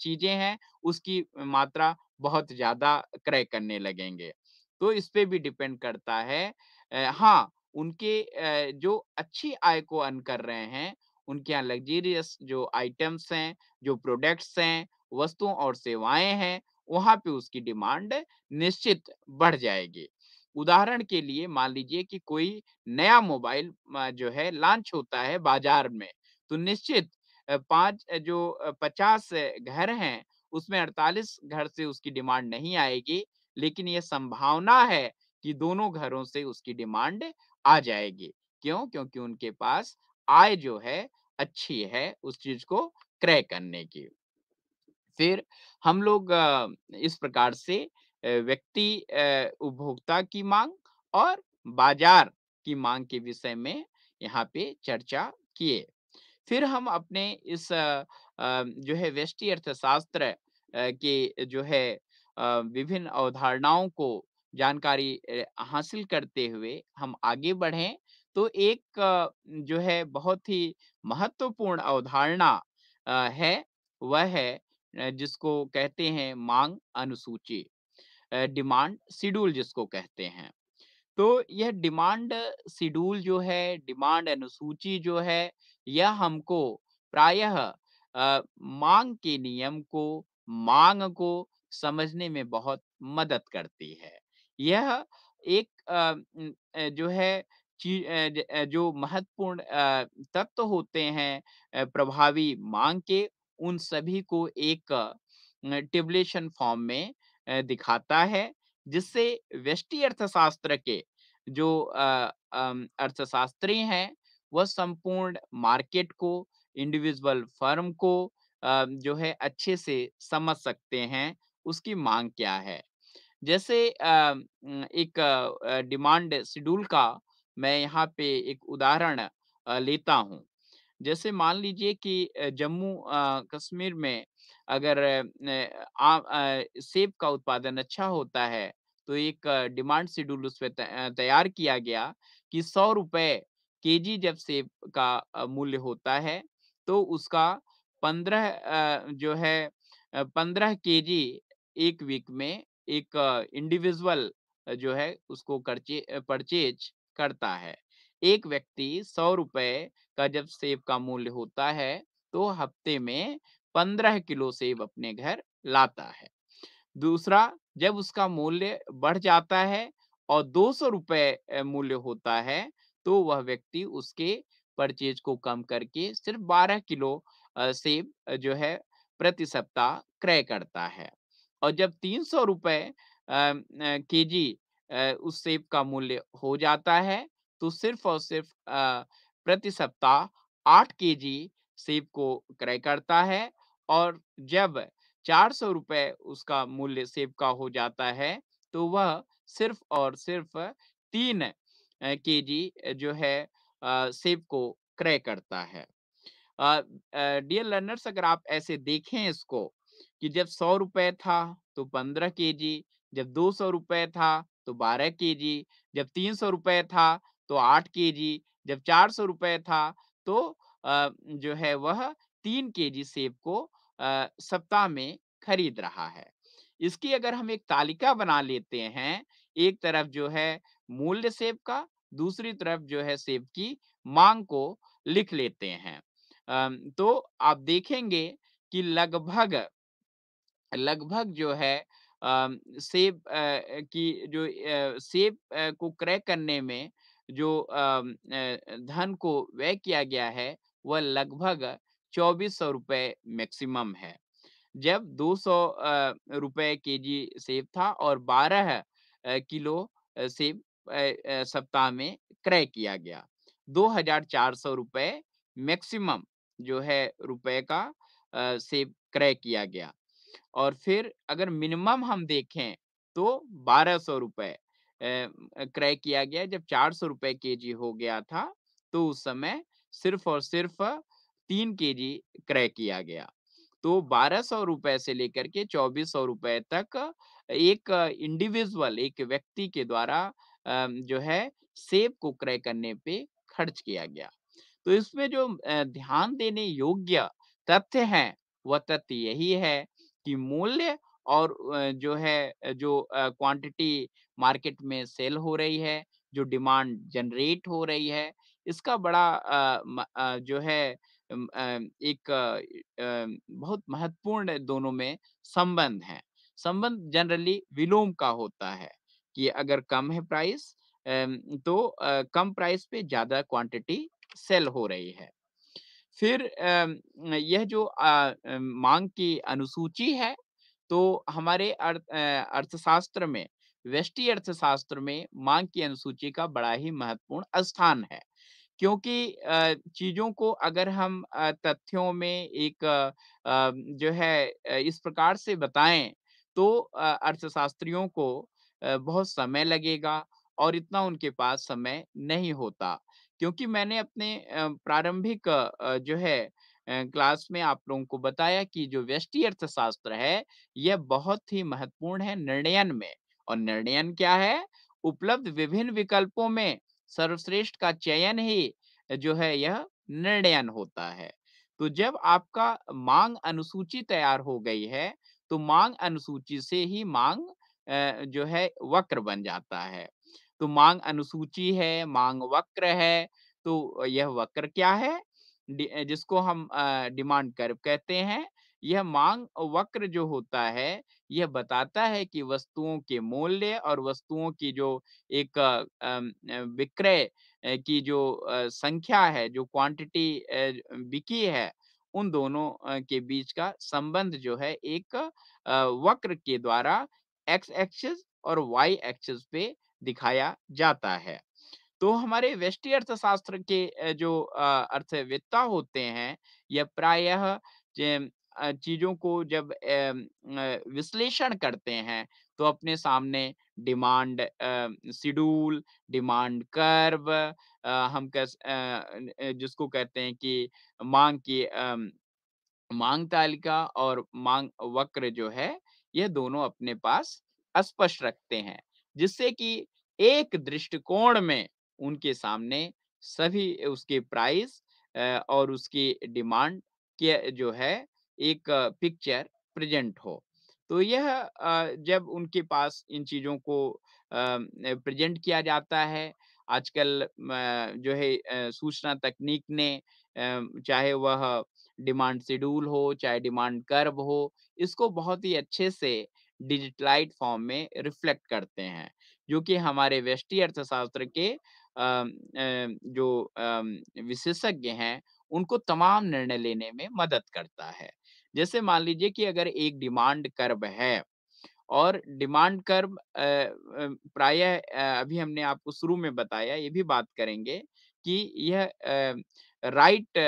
चीजें हैं उसकी मात्रा बहुत ज्यादा क्रय करने लगेंगे तो इस पे भी डिपेंड करता है हाँ उनके जो अच्छी आय को अर्न कर रहे हैं उनके यहाँ लग्जरियस जो आइटम्स हैं जो प्रोडक्ट्स हैं वस्तुओं और सेवाएं हैं वहां पे उसकी डिमांड निश्चित बढ़ जाएगी उदाहरण के लिए मान लीजिए कि कोई नया मोबाइल जो है लॉन्च होता है बाजार में तो निश्चित पांच जो पचास घर हैं उसमें अड़तालीस घर से उसकी डिमांड नहीं आएगी लेकिन यह संभावना है कि दोनों घरों से उसकी डिमांड आ जाएगी क्यों क्योंकि उनके पास आय जो है अच्छी है उस चीज को क्रय करने की फिर हम लोग इस प्रकार से व्यक्ति उपभोक्ता की मांग और बाजार की मांग के विषय में यहाँ पे चर्चा किए फिर हम अपने इस जो है वेस्टी अर्थशास्त्र के जो है विभिन्न अवधारणाओं को जानकारी हासिल करते हुए हम आगे बढ़ें तो एक जो है बहुत ही महत्वपूर्ण अवधारणा है वह है जिसको कहते हैं मांग अनुसूची डिमांड शेड्यूल जिसको कहते हैं तो यह डिमांड शेड्यूल जो है डिमांड अनुसूची जो है यह हमको प्रायः मांग के नियम को मांग को समझने में बहुत मदद करती है यह एक जो है जो महत्वपूर्ण तत्व होते हैं प्रभावी मांग के, उन सभी को एक अ, फॉर्म में दिखाता है, जिससे व्यष्टि अर्थशास्त्र के जो अर्थशास्त्री हैं, वह संपूर्ण मार्केट को, इंडिविजुअल फर्म को जो है अच्छे से समझ सकते हैं, उसकी मांग क्या है। जैसे एक डिमांड शेड्यूल का मैं यहाँ पे एक उदाहरण लेता हूँ जैसे मान लीजिए कि जम्मू कश्मीर में अगर आ, आ, सेब का उत्पादन अच्छा होता है तो एक डिमांड शेड्यूल उस पर तैयार किया गया कि सौ रुपए के जी जब सेब का मूल्य होता है तो उसका पंद्रह जो है पंद्रह के जी एक वीक में एक इंडिविजुअल जो है उसको परचेज करता है एक व्यक्ति सौ रुपए का जब सेब का मूल्य होता है तो हफ्ते में पंद्रह किलो सेब अपने घर लाता है दूसरा जब उसका मूल्य बढ़ जाता है और दो सौ रुपये मूल्य होता है तो वह व्यक्ति उसके परचेज को कम करके सिर्फ बारह किलो सेब जो है प्रति सप्ताह क्रय करता है और जब तीन सौ रुपए के जी उस सेब का मूल्य हो जाता है तो सिर्फ और सिर्फ प्रति सप्ताह आठ के जी सेब को क्रय करता है और जब चार सौ रुपए उसका मूल्य सेब का हो जाता है तो वह सिर्फ और सिर्फ तीन के जी जो है सेब को क्रय करता है डियर लर्नर्स अगर आप ऐसे देखें इसको कि जब सौ रुपए था तो पंद्रह के जब दो सौ रुपए था तो बारह के जब तीन सौ रुपए था तो आठ के जब चार सौ रुपए था तो जो है वह तीन के जी सेब को सप्ताह में खरीद रहा है इसकी अगर हम एक तालिका बना लेते हैं एक तरफ जो है मूल्य सेब का दूसरी तरफ जो है सेब की मांग को लिख लेते हैं तो आप देखेंगे कि लगभग लगभग जो है सेब की जो सेब को क्रय करने में जो धन को व्यय किया गया है वह लगभग चौबीस सौ रुपये मैक्सिमम है जब दो सौ रुपये के जी सेब था और बारह किलो सेब सप्ताह में क्रय किया गया दो हजार चार सौ रुपये मैक्सिमम जो है रुपए का सेब क्रय किया गया और फिर अगर मिनिमम हम देखें तो बारह सौ रुपये क्रय किया गया जब चार सौ रुपए के जी हो गया था तो उस समय सिर्फ और सिर्फ तीन के जी क्रय किया गया तो बारह सौ रुपए से लेकर के चौबीस सौ रुपए तक एक इंडिविजुअल एक व्यक्ति के द्वारा जो है सेब को क्रय करने पे खर्च किया गया तो इसमें जो ध्यान देने योग्य तथ्य हैं वह तथ्य यही है की मूल्य और जो है जो क्वांटिटी मार्केट में सेल हो रही है जो डिमांड जनरेट हो रही है इसका बड़ा जो है एक बहुत महत्वपूर्ण दोनों में संबंध है संबंध जनरली विलोम का होता है कि अगर कम है प्राइस तो कम प्राइस पे ज्यादा क्वांटिटी सेल हो रही है फिर यह जो मांग की अनुसूची है तो हमारे अर्थशास्त्र में वेस्टी अर्थशास्त्र में मांग की अनुसूची का बड़ा ही महत्वपूर्ण स्थान है क्योंकि चीजों को अगर हम तथ्यों में एक जो है इस प्रकार से बताएं तो अर्थशास्त्रियों को बहुत समय लगेगा और इतना उनके पास समय नहीं होता क्योंकि मैंने अपने प्रारंभिक जो है क्लास में आप लोगों को बताया कि जो व्यष्टि अर्थशास्त्र है, यह बहुत ही महत्वपूर्ण है निर्णयन में और निर्णयन क्या है? उपलब्ध विभिन्न विकल्पों में सर्वश्रेष्ठ का चयन ही जो है यह निर्णयन होता है। तो जब आपका मांग अनुसूची तैयार हो गई है, तो मांग अनुसूची से ही मांग जो है वक्र बन जाता है। तो मांग अनुसूची है मांग वक्र है तो यह वक्र क्या है जिसको हम डिमांड कर्व कहते हैं यह मांग वक्र जो होता है यह बताता है कि वस्तुओं के मूल्य और वस्तुओं की जो एक विक्रय की जो संख्या है जो क्वांटिटी बिकी है उन दोनों के बीच का संबंध जो है एक वक्र के द्वारा एक्स एक्सिस और वाई एक्सिस पे दिखाया जाता है तो हमारे वेस्टी अर्थशास्त्र के जो अर्थवेत्ता होते हैं यह प्रायः चीजों को जब विश्लेषण करते हैं तो अपने सामने डिमांड शिड्यूल डिमांड कर्व हम कह जिसको कहते हैं कि मांग की मांग तालिका और मांग वक्र जो है यह दोनों अपने पास स्पष्ट रखते हैं जिससे कि एक दृष्टिकोण में उनके सामने सभी उसके प्राइस और उसकी डिमांड के जो है एक पिक्चर प्रेजेंट हो तो यह जब उनके पास इन चीजों को प्रेजेंट किया जाता है आजकल जो है सूचना तकनीक ने चाहे वह डिमांड शेड्यूल हो चाहे डिमांड कर्व हो इसको बहुत ही अच्छे से डिजिटलाइट फॉर्म में रिफ्लेक्ट करते हैं जो कि हमारे वेस्टी अर्थशास्त्र के जो विशेषज्ञ हैं उनको तमाम निर्णय लेने में मदद करता है जैसे मान लीजिए कि अगर एक डिमांड कर्व है और डिमांड कर्व प्राय अभी हमने आपको शुरू में बताया ये भी बात करेंगे कि यह राइट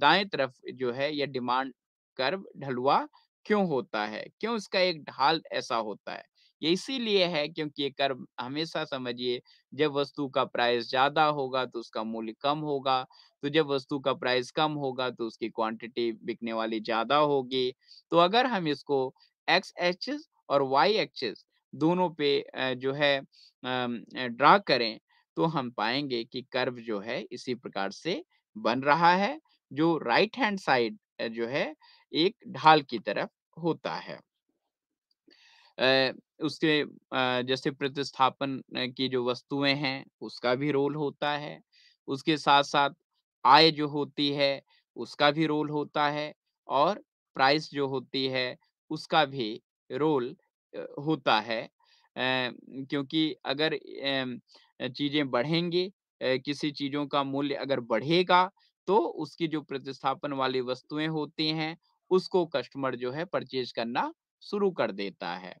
दाएं तरफ जो है यह डिमांड कर्व ढलुआ क्यों होता है क्यों इसका एक ढाल ऐसा होता है ये इसीलिए है क्योंकि ये कर्म हमेशा समझिए जब वस्तु का प्राइस ज्यादा होगा तो उसका मूल्य कम होगा तो जब वस्तु का प्राइस कम होगा तो उसकी क्वांटिटी बिकने वाली ज्यादा होगी तो अगर हम इसको एक्स एक्सिस और वाई एक्सिस दोनों पे जो है ड्रा करें तो हम पाएंगे कि कर्व जो है इसी प्रकार से बन रहा है जो राइट हैंड साइड जो है एक ढाल की तरफ होता है उसके जैसे प्रतिस्थापन की जो वस्तुएं हैं उसका भी रोल होता है उसके साथ साथ आय जो होती है उसका भी रोल होता है और प्राइस जो होती है उसका भी रोल होता है क्योंकि अगर चीजें बढ़ेंगे किसी चीजों का मूल्य अगर बढ़ेगा तो उसकी जो प्रतिस्थापन वाली वस्तुएं होती हैं उसको कस्टमर जो है परचेज करना शुरू कर देता है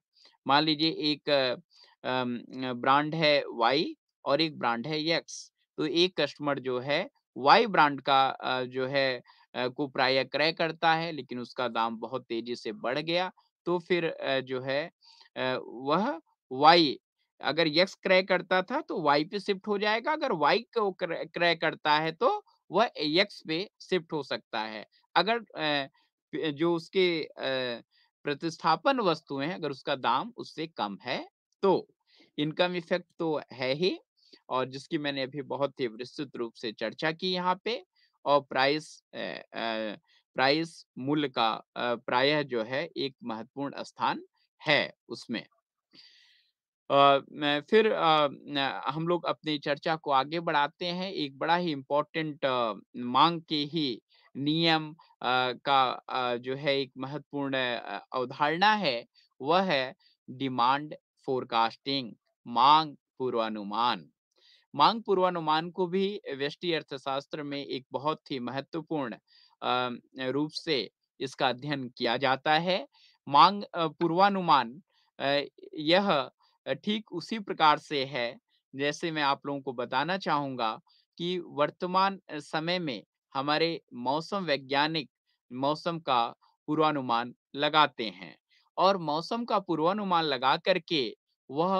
मान लीजिए एक ब्रांड है वाई और एक ब्रांड है यक्स तो एक कस्टमर जो है वाई ब्रांड का जो है को प्राय क्रय करता है लेकिन उसका दाम बहुत तेजी से बढ़ गया तो फिर जो है वह वाई अगर यक्स क्रय करता था तो वाई पे शिफ्ट हो जाएगा अगर वाई को क्रय करता है तो वह यक्स पे शिफ्ट हो सकता है अगर जो उसके प्रतिस्थापन वस्तुएं हैं अगर उसका दाम उससे कम है तो इनकम इफेक्ट तो है ही और जिसकी मैंने अभी बहुत ही विस्तृत रूप से चर्चा की यहाँ पे और प्राइस प्राइस मूल्य का प्रायः जो है एक महत्वपूर्ण स्थान है उसमें आ, फिर आ, हम लोग अपनी चर्चा को आगे बढ़ाते हैं एक बड़ा ही इम्पोर्टेंट मांग के ही नियम का जो है एक महत्वपूर्ण अवधारणा है वह है डिमांड फोरकास्टिंग मांग पूर्वानुमान मांग पूर्वानुमान को भी व्यष्टि अर्थशास्त्र में एक बहुत ही महत्वपूर्ण रूप से इसका अध्ययन किया जाता है मांग पूर्वानुमान यह ठीक उसी प्रकार से है जैसे मैं आप लोगों को बताना चाहूंगा कि वर्तमान समय में हमारे मौसम वैज्ञानिक मौसम का पूर्वानुमान लगाते हैं और मौसम का पूर्वानुमान लगा करके वह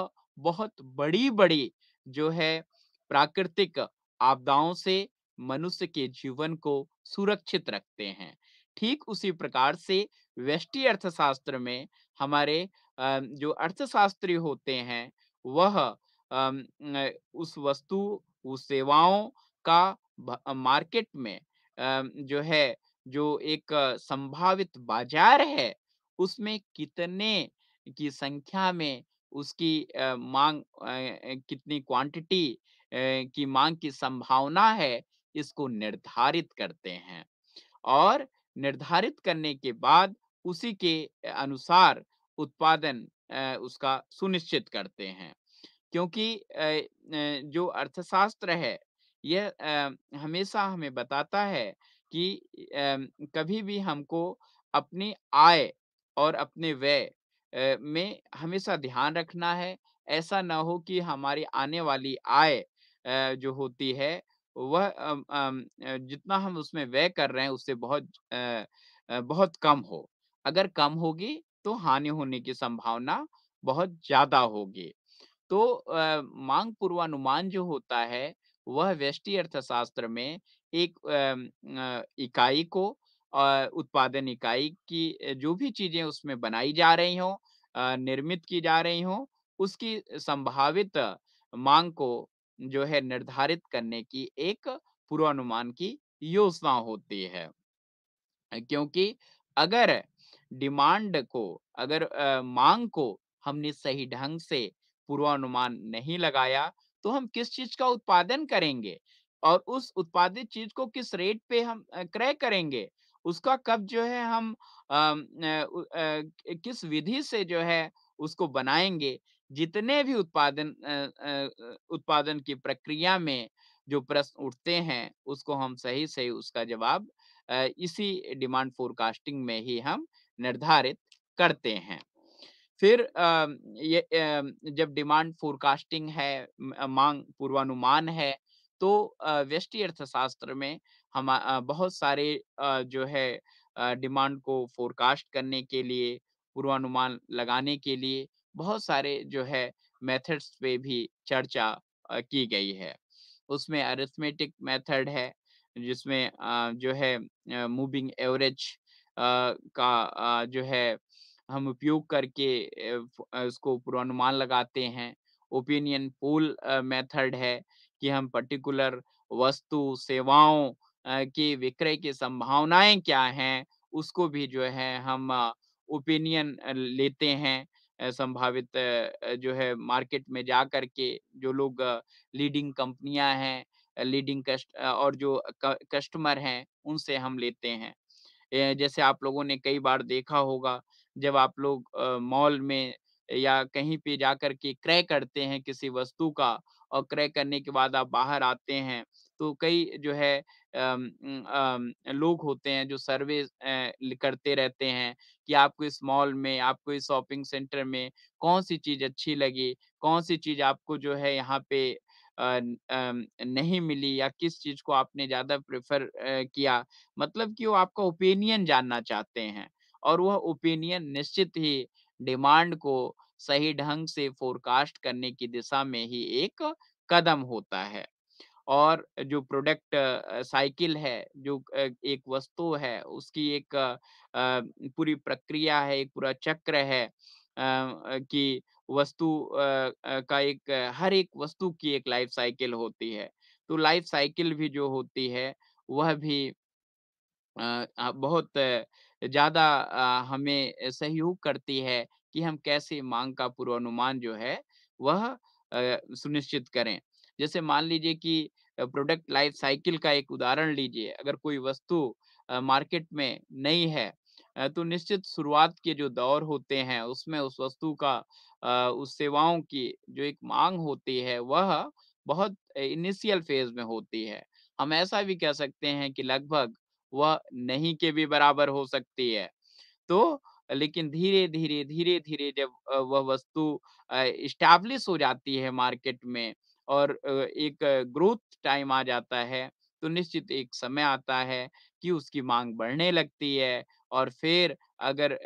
बहुत बड़ी बड़ी जो है प्राकृतिक आपदाओं से मनुष्य के जीवन को सुरक्षित रखते हैं ठीक उसी प्रकार से वैष्टि अर्थशास्त्र में हमारे जो अर्थशास्त्री होते हैं वह उस वस्तु उस सेवाओं का मार्केट में जो है जो एक संभावित बाजार है उसमें कितने की संख्या में उसकी मांग कितनी क्वांटिटी की मांग की संभावना है इसको निर्धारित करते हैं और निर्धारित करने के बाद उसी के अनुसार उत्पादन उसका सुनिश्चित करते हैं क्योंकि जो अर्थशास्त्र है यह हमेशा हमें बताता है कि कभी भी हमको अपनी आय और अपने व्यय में हमेशा ध्यान रखना है ऐसा ना हो कि हमारी आने वाली आय जो होती है वह जितना हम उसमें व्यय कर रहे हैं उससे बहुत बहुत कम हो अगर कम होगी तो हानि होने की संभावना बहुत ज्यादा होगी तो मांग पूर्वानुमान जो होता है वह व्यष्टि अर्थशास्त्र में एक इकाई को उत्पादन इकाई की जो भी चीजें उसमें बनाई जा रही हों निर्मित की जा रही हों उसकी संभावित मांग को जो है निर्धारित करने की एक पूर्वानुमान की योजना होती है क्योंकि अगर डिमांड को अगर मांग को हमने सही ढंग से पूर्वानुमान नहीं लगाया तो हम किस चीज का उत्पादन करेंगे और उस उत्पादित चीज को किस रेट पे हम क्रय करेंगे उसका कब जो है हम आ, आ, आ, किस विधि से जो है उसको बनाएंगे जितने भी उत्पादन उत्पादन की प्रक्रिया में जो प्रश्न उठते हैं उसको हम सही सही उसका जवाब इसी डिमांड फोरकास्टिंग में ही हम निर्धारित करते हैं फिर ये जब डिमांड फोरकास्टिंग है मांग पूर्वानुमान है तो वेस्टी अर्थशास्त्र में हम बहुत सारे जो है डिमांड को फोरकास्ट करने के लिए पूर्वानुमान लगाने के लिए बहुत सारे जो है मेथड्स पे भी चर्चा की गई है उसमें अरिथमेटिक मेथड है जिसमें जो है मूविंग एवरेज का जो है हम उपयोग करके उसको पूर्वानुमान लगाते हैं ओपिनियन पोल मेथड है कि हम पर्टिकुलर वस्तु सेवाओं के विक्रय की संभावनाएं क्या हैं उसको भी जो है हम ओपिनियन लेते हैं संभावित जो है मार्केट में जा करके जो लोग लीडिंग कंपनियां हैं लीडिंग कस्ट और जो कस्टमर हैं उनसे हम लेते हैं जैसे आप लोगों ने कई बार देखा होगा जब आप लोग मॉल में या कहीं पे जाकर के क्रय करते हैं किसी वस्तु का और क्रय करने के बाद आप बाहर आते हैं तो कई जो है लोग होते हैं जो सर्वे करते रहते हैं कि आपको इस मॉल में आपको इस शॉपिंग सेंटर में कौन सी चीज अच्छी लगी कौन सी चीज आपको जो है यहाँ पे नहीं मिली या किस चीज को आपने ज्यादा प्रेफर किया मतलब कि वो आपका ओपिनियन जानना चाहते हैं और वह ओपिनियन निश्चित ही डिमांड को सही ढंग से फोरकास्ट करने की दिशा में ही एक कदम होता है और जो प्रोडक्ट साइकिल है जो एक वस्तु है उसकी एक पूरी प्रक्रिया है एक पूरा चक्र है कि वस्तु का एक हर एक वस्तु की एक लाइफ साइकिल होती है तो लाइफ साइकिल भी जो होती है वह भी बहुत ज्यादा हमें सहयोग करती है कि हम कैसे मांग का पूर्वानुमान जो है वह सुनिश्चित करें जैसे मान लीजिए कि प्रोडक्ट लाइफ साइकिल का एक उदाहरण लीजिए अगर कोई वस्तु मार्केट में नई है तो निश्चित शुरुआत के जो दौर होते हैं उसमें उस वस्तु का उस सेवाओं की जो एक मांग होती है वह बहुत इनिशियल फेज में होती है हम ऐसा भी कह सकते हैं कि लगभग वह नहीं के भी बराबर हो सकती है तो लेकिन धीरे धीरे धीरे धीरे जब वह वस्तु इस्टेब्लिश हो जाती है मार्केट में और एक ग्रोथ टाइम आ जाता है तो निश्चित एक समय आता है कि उसकी मांग बढ़ने लगती है और फिर अगर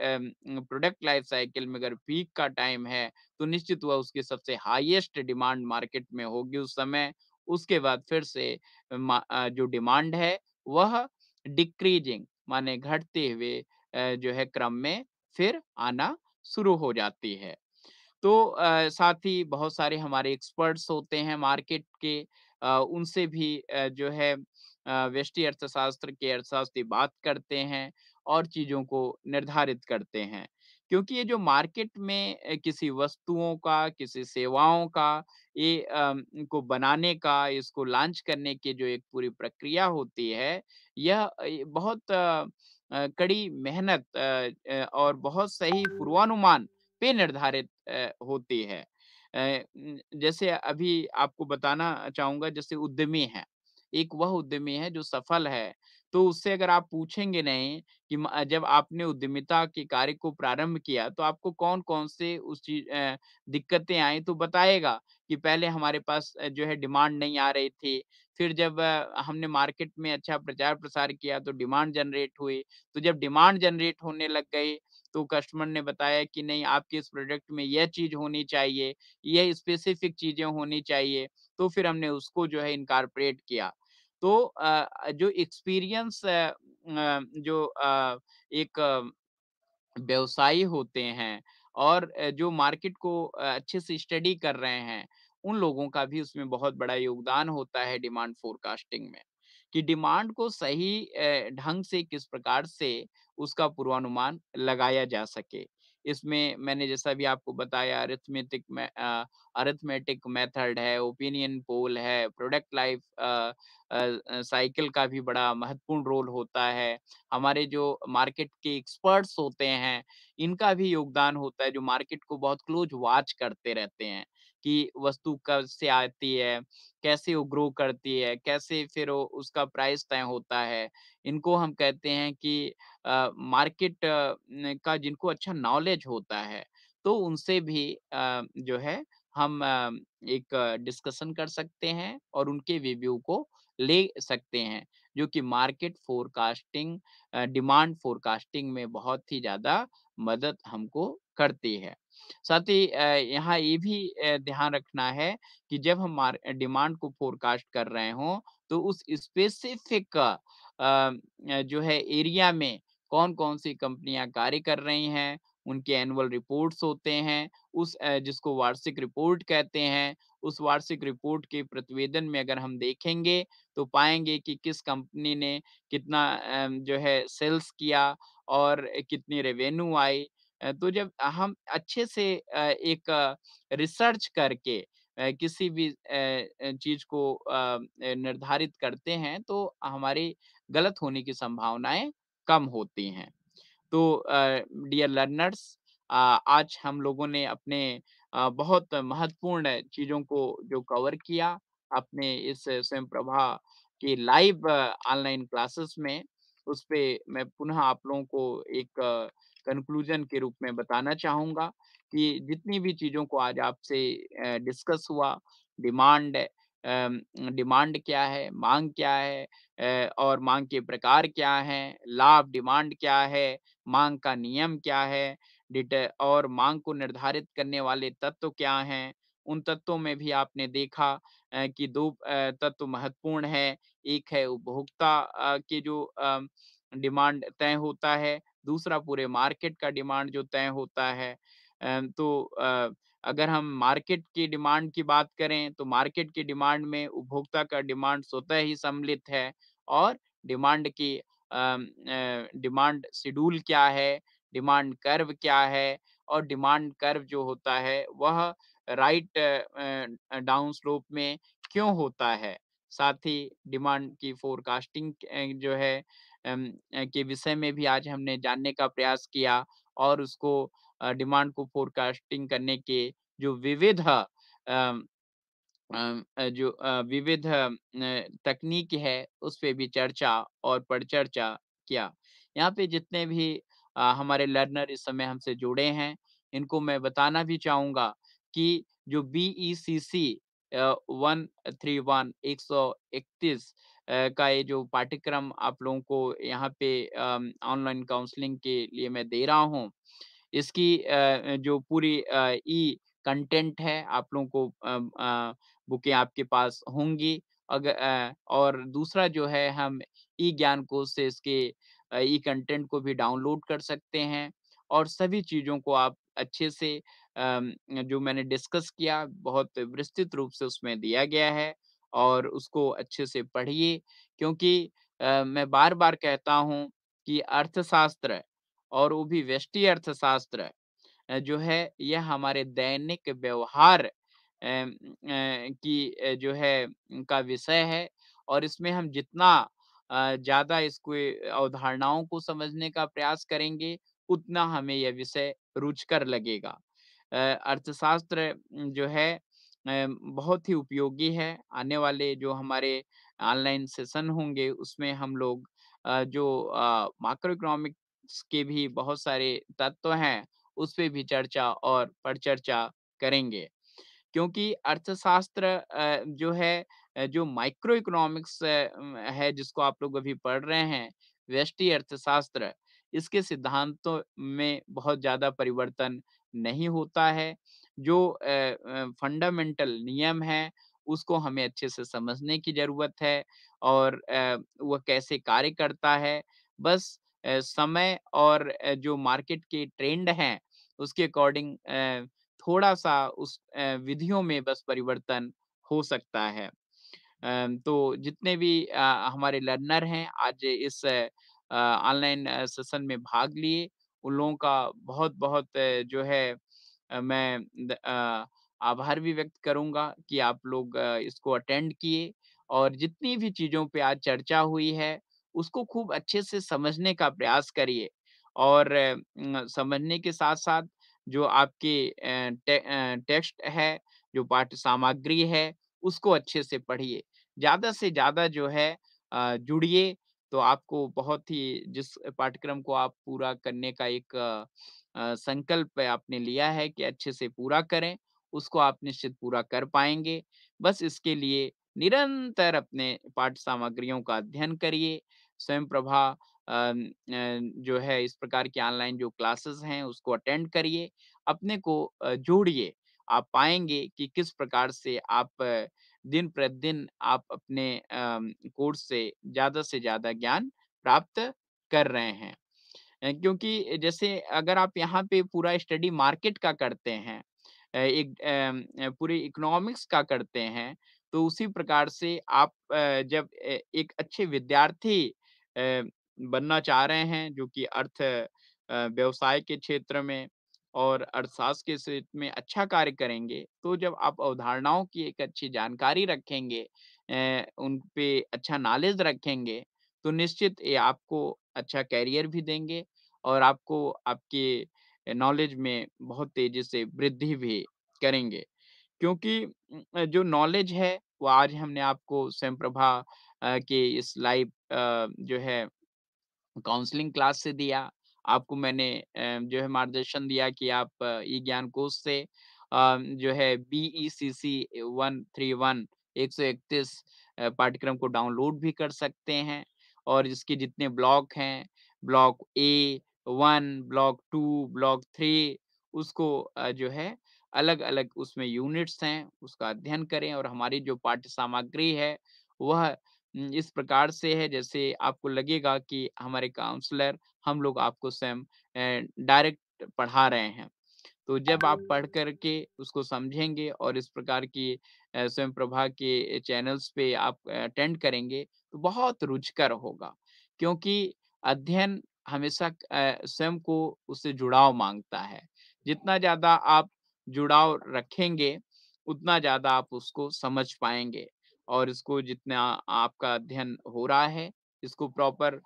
प्रोडक्ट लाइफ साइकिल में अगर पीक का टाइम है तो निश्चित हुआ उसकी सबसे हाईएस्ट डिमांड मार्केट में होगी उस समय उसके बाद फिर से जो डिमांड है वह डिक्रीजिंग माने घटते हुए जो है क्रम में फिर आना शुरू हो जाती है तो साथ ही बहुत सारे हमारे एक्सपर्ट्स होते हैं मार्केट के उनसे भी जो है वेस्टी अर्थशास्त्र के अर्थशास्त्री बात करते हैं और चीज़ों को निर्धारित करते हैं क्योंकि ये जो मार्केट में किसी वस्तुओं का किसी सेवाओं का ये को बनाने का इसको लॉन्च करने की जो एक पूरी प्रक्रिया होती है यह बहुत कड़ी मेहनत और बहुत सही पूर्वानुमान पे निर्धारित होती है जैसे अभी आपको बताना चाहूंगा जैसे उद्यमी है एक वह उद्यमी है जो सफल है तो उससे अगर आप पूछेंगे नहीं कि जब आपने उद्यमिता के कार्य को प्रारंभ किया तो आपको कौन कौन से उस चीज दिक्कतें आई तो बताएगा कि पहले हमारे पास जो है डिमांड नहीं आ रही थी फिर जब हमने मार्केट में अच्छा प्रचार प्रसार किया तो डिमांड जनरेट हुई तो जब डिमांड जनरेट होने लग गई तो कस्टमर ने बताया कि नहीं आपके इस प्रोडक्ट में यह चीज होनी चाहिए यह स्पेसिफिक चीजें होनी चाहिए तो फिर हमने उसको जो है इनकारपोरेट किया तो जो एक्सपीरियंस जो एक व्यवसायी होते हैं और जो मार्केट को अच्छे से स्टडी कर रहे हैं उन लोगों का भी उसमें बहुत बड़ा योगदान होता है डिमांड फोरकास्टिंग में कि डिमांड को सही ढंग से किस प्रकार से उसका पूर्वानुमान लगाया जा सके इसमें मैंने जैसा भी आपको बताया अरिथमेटिक अरिथमेटिक मेथड है ओपिनियन पोल है प्रोडक्ट लाइफ साइकिल का भी बड़ा महत्वपूर्ण रोल होता है हमारे जो मार्केट के एक्सपर्ट्स होते हैं इनका भी योगदान होता है जो मार्केट को बहुत क्लोज वॉच करते रहते हैं कि वस्तु कब से आती है कैसे वो ग्रो करती है कैसे फिर वो उसका प्राइस तय होता है इनको हम कहते हैं कि मार्केट का जिनको अच्छा नॉलेज होता है तो उनसे भी आ, जो है हम आ, एक डिस्कशन कर सकते हैं और उनके रिव्यू को ले सकते हैं जो कि मार्केट फोरकास्टिंग डिमांड फोरकास्टिंग में बहुत ही ज्यादा मदद हमको करती है साथ ही यहाँ ये भी ध्यान रखना है कि जब हम डिमांड को फोरकास्ट कर रहे हों तो उस स्पेसिफिक जो है एरिया में कौन कौन सी कंपनियां कार्य कर रही हैं उनके एनुअल रिपोर्ट्स होते हैं उस जिसको वार्षिक रिपोर्ट कहते हैं उस वार्षिक रिपोर्ट के प्रतिवेदन में अगर हम देखेंगे तो पाएंगे कि किस कंपनी ने कितना जो है सेल्स किया और कितनी रेवेन्यू आई तो जब हम अच्छे से एक रिसर्च करके किसी भी चीज को निर्धारित करते हैं तो हमारी गलत होने की संभावनाएं कम होती हैं तो डियर लर्नर्स आज हम लोगों ने अपने बहुत महत्वपूर्ण चीजों को जो कवर किया अपने इस स्वयं प्रभा के लाइव ऑनलाइन क्लासेस में उस पर मैं पुनः आप लोगों को एक कंक्लूजन के रूप में बताना चाहूंगा कि जितनी भी चीजों को आज आपसे डिस्कस हुआ डिमांड डिमांड क्या है मांग क्या है और मांग के प्रकार क्या हैं लाभ डिमांड क्या है मांग का नियम क्या है और मांग को निर्धारित करने वाले तत्व क्या हैं उन तत्वों में भी आपने देखा कि दो तत्व महत्वपूर्ण है एक है उपभोक्ता के जो डिमांड तय होता है दूसरा पूरे मार्केट का डिमांड जो तय होता है तो अगर हम मार्केट की डिमांड की बात करें तो मार्केट की डिमांड में उपभोक्ता का डिमांड स्वतः ही सम्मिलित है और डिमांड की डिमांड शेड्यूल क्या है डिमांड कर्व क्या है और डिमांड कर्व जो होता है वह राइट डाउन स्लोप में क्यों होता है साथ ही डिमांड की फोरकास्टिंग जो है के विषय में भी आज हमने जानने का प्रयास किया और उसको डिमांड को फोरकास्टिंग करने के जो विविध जो विविध तकनीक है उस पर भी चर्चा और परिचर्चा किया यहाँ पे जितने भी हमारे लर्नर इस समय हमसे जुड़े हैं इनको मैं बताना भी चाहूंगा कि जो B E C C one three one एक सौ इकतीस का ये जो पाठ्यक्रम आप लोगों को यहाँ पे ऑनलाइन काउंसलिंग के लिए मैं दे रहा हूँ इसकी जो पूरी ई कंटेंट e है आप लोगों को बुकें आपके पास होंगी अगर और दूसरा जो है हम ई e ज्ञान को से इसके ई कंटेंट e को भी डाउनलोड कर सकते हैं और सभी चीज़ों को आप अच्छे से जो मैंने डिस्कस किया बहुत विस्तृत रूप से उसमें दिया गया है और उसको अच्छे से पढ़िए क्योंकि मैं बार बार कहता हूँ कि अर्थशास्त्र और वो भी व्यष्टि अर्थशास्त्र जो है यह हमारे दैनिक व्यवहार की जो है का विषय है और इसमें हम जितना ज्यादा इसको अवधारणाओं को समझने का प्रयास करेंगे उतना हमें यह विषय रुचकर लगेगा अर्थशास्त्र जो है बहुत ही उपयोगी है आने वाले जो हमारे ऑनलाइन सेशन होंगे उसमें हम लोग जो माइक्रो इकोनॉमिक्स के भी बहुत सारे तत्व हैं उस पर भी चर्चा और परिचर्चा करेंगे क्योंकि अर्थशास्त्र जो है जो माइक्रो इकोनॉमिक्स है जिसको आप लोग अभी पढ़ रहे हैं वेस्टी अर्थशास्त्र इसके सिद्धांतों में बहुत ज्यादा परिवर्तन नहीं होता है जो फंडामेंटल नियम है उसको हमें अच्छे से समझने की जरूरत है और वह कैसे कार्य करता है बस समय और जो मार्केट के ट्रेंड हैं उसके अकॉर्डिंग थोड़ा सा उस विधियों में बस परिवर्तन हो सकता है तो जितने भी हमारे लर्नर हैं आज इस ऑनलाइन सेशन में भाग लिए उन लोगों का बहुत बहुत जो है मैं आभार भी व्यक्त करूंगा कि आप लोग इसको अटेंड किए और जितनी भी चीजों पे आज चर्चा हुई है उसको खूब अच्छे से समझने का प्रयास करिए और समझने के साथ साथ जो आपके टे, टेक्स्ट है जो पाठ्य सामग्री है उसको अच्छे से पढ़िए ज्यादा से ज्यादा जो है जुड़िए तो आपको बहुत ही जिस पाठ्यक्रम को आप पूरा करने का एक संकल्प आपने लिया है कि अच्छे से पूरा करें उसको आप निश्चित पूरा कर पाएंगे बस इसके लिए निरंतर अपने पाठ सामग्रियों का अध्ययन करिए स्वयं प्रभा जो है इस प्रकार की ऑनलाइन जो क्लासेस हैं उसको अटेंड करिए अपने को जोड़िए आप पाएंगे कि किस प्रकार से आप दिन प्रतिदिन आप अपने कोर्स से ज्यादा से ज्यादा ज्ञान प्राप्त कर रहे हैं क्योंकि जैसे अगर आप यहाँ पे पूरा स्टडी मार्केट का करते हैं एक पूरे इकोनॉमिक्स का करते हैं तो उसी प्रकार से आप जब एक अच्छे विद्यार्थी बनना चाह रहे हैं जो कि अर्थ व्यवसाय के क्षेत्र में और अर्थशास्त्र के क्षेत्र में अच्छा कार्य करेंगे तो जब आप अवधारणाओं की एक अच्छी जानकारी रखेंगे उन पे अच्छा नॉलेज रखेंगे तो निश्चित ये आपको अच्छा कैरियर भी देंगे और आपको आपके नॉलेज में बहुत तेजी से वृद्धि भी करेंगे क्योंकि जो नॉलेज है वो आज हमने आपको स्वयं प्रभा के इस लाइव जो है काउंसलिंग क्लास से दिया आपको मैंने जो है मार्गदर्शन दिया कि आप ई ज्ञान कोष से जो है E C C one three one एक सौ इकतीस पाठ्यक्रम को डाउनलोड भी कर सकते हैं और इसके जितने ब्लॉक हैं block A one block two block three उसको जो है अलग अलग उसमें यूनिट्स हैं उसका अध्ययन करें और हमारी जो पाठ्य सामग्री है वह इस प्रकार से है जैसे आपको लगेगा कि हमारे काउंसलर हम लोग आपको स्वयं डायरेक्ट पढ़ा रहे हैं तो जब आप पढ़ करके उसको समझेंगे और इस प्रकार की स्वयं प्रभा के चैनल्स पे आप अटेंड करेंगे तो बहुत रुचकर होगा क्योंकि अध्ययन हमेशा स्वयं को उससे जुड़ाव मांगता है जितना ज्यादा आप जुड़ाव रखेंगे उतना ज्यादा आप उसको समझ पाएंगे और इसको जितना आपका अध्ययन हो रहा है इसको प्रॉपर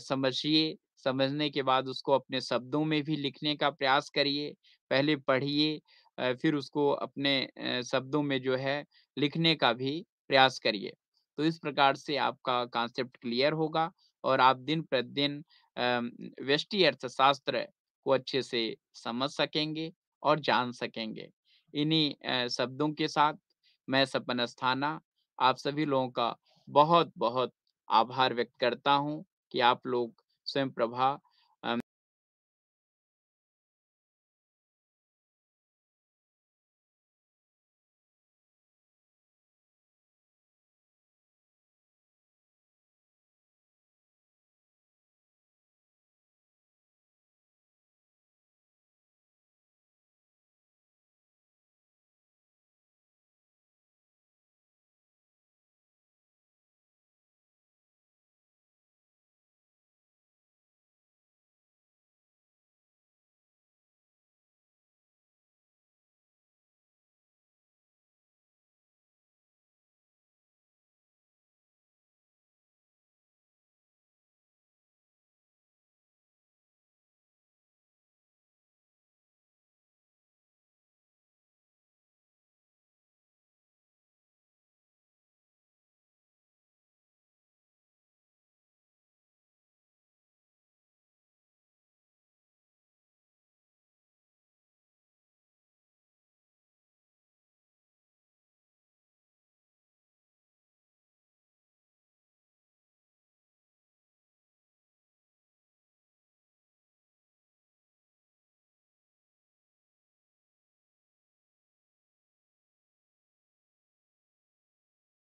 समझिए समझने के बाद उसको अपने शब्दों में भी लिखने का प्रयास करिए पहले पढ़िए फिर उसको अपने शब्दों में जो है लिखने का भी प्रयास करिए तो इस प्रकार से आपका कॉन्सेप्ट क्लियर होगा और आप दिन प्रतिदिन वेस्टी अर्थशास्त्र को अच्छे से समझ सकेंगे और जान सकेंगे इन्हीं शब्दों के साथ मैं सपन स्थाना आप सभी लोगों का बहुत बहुत आभार व्यक्त करता हूँ कि आप लोग स्वयं प्रभा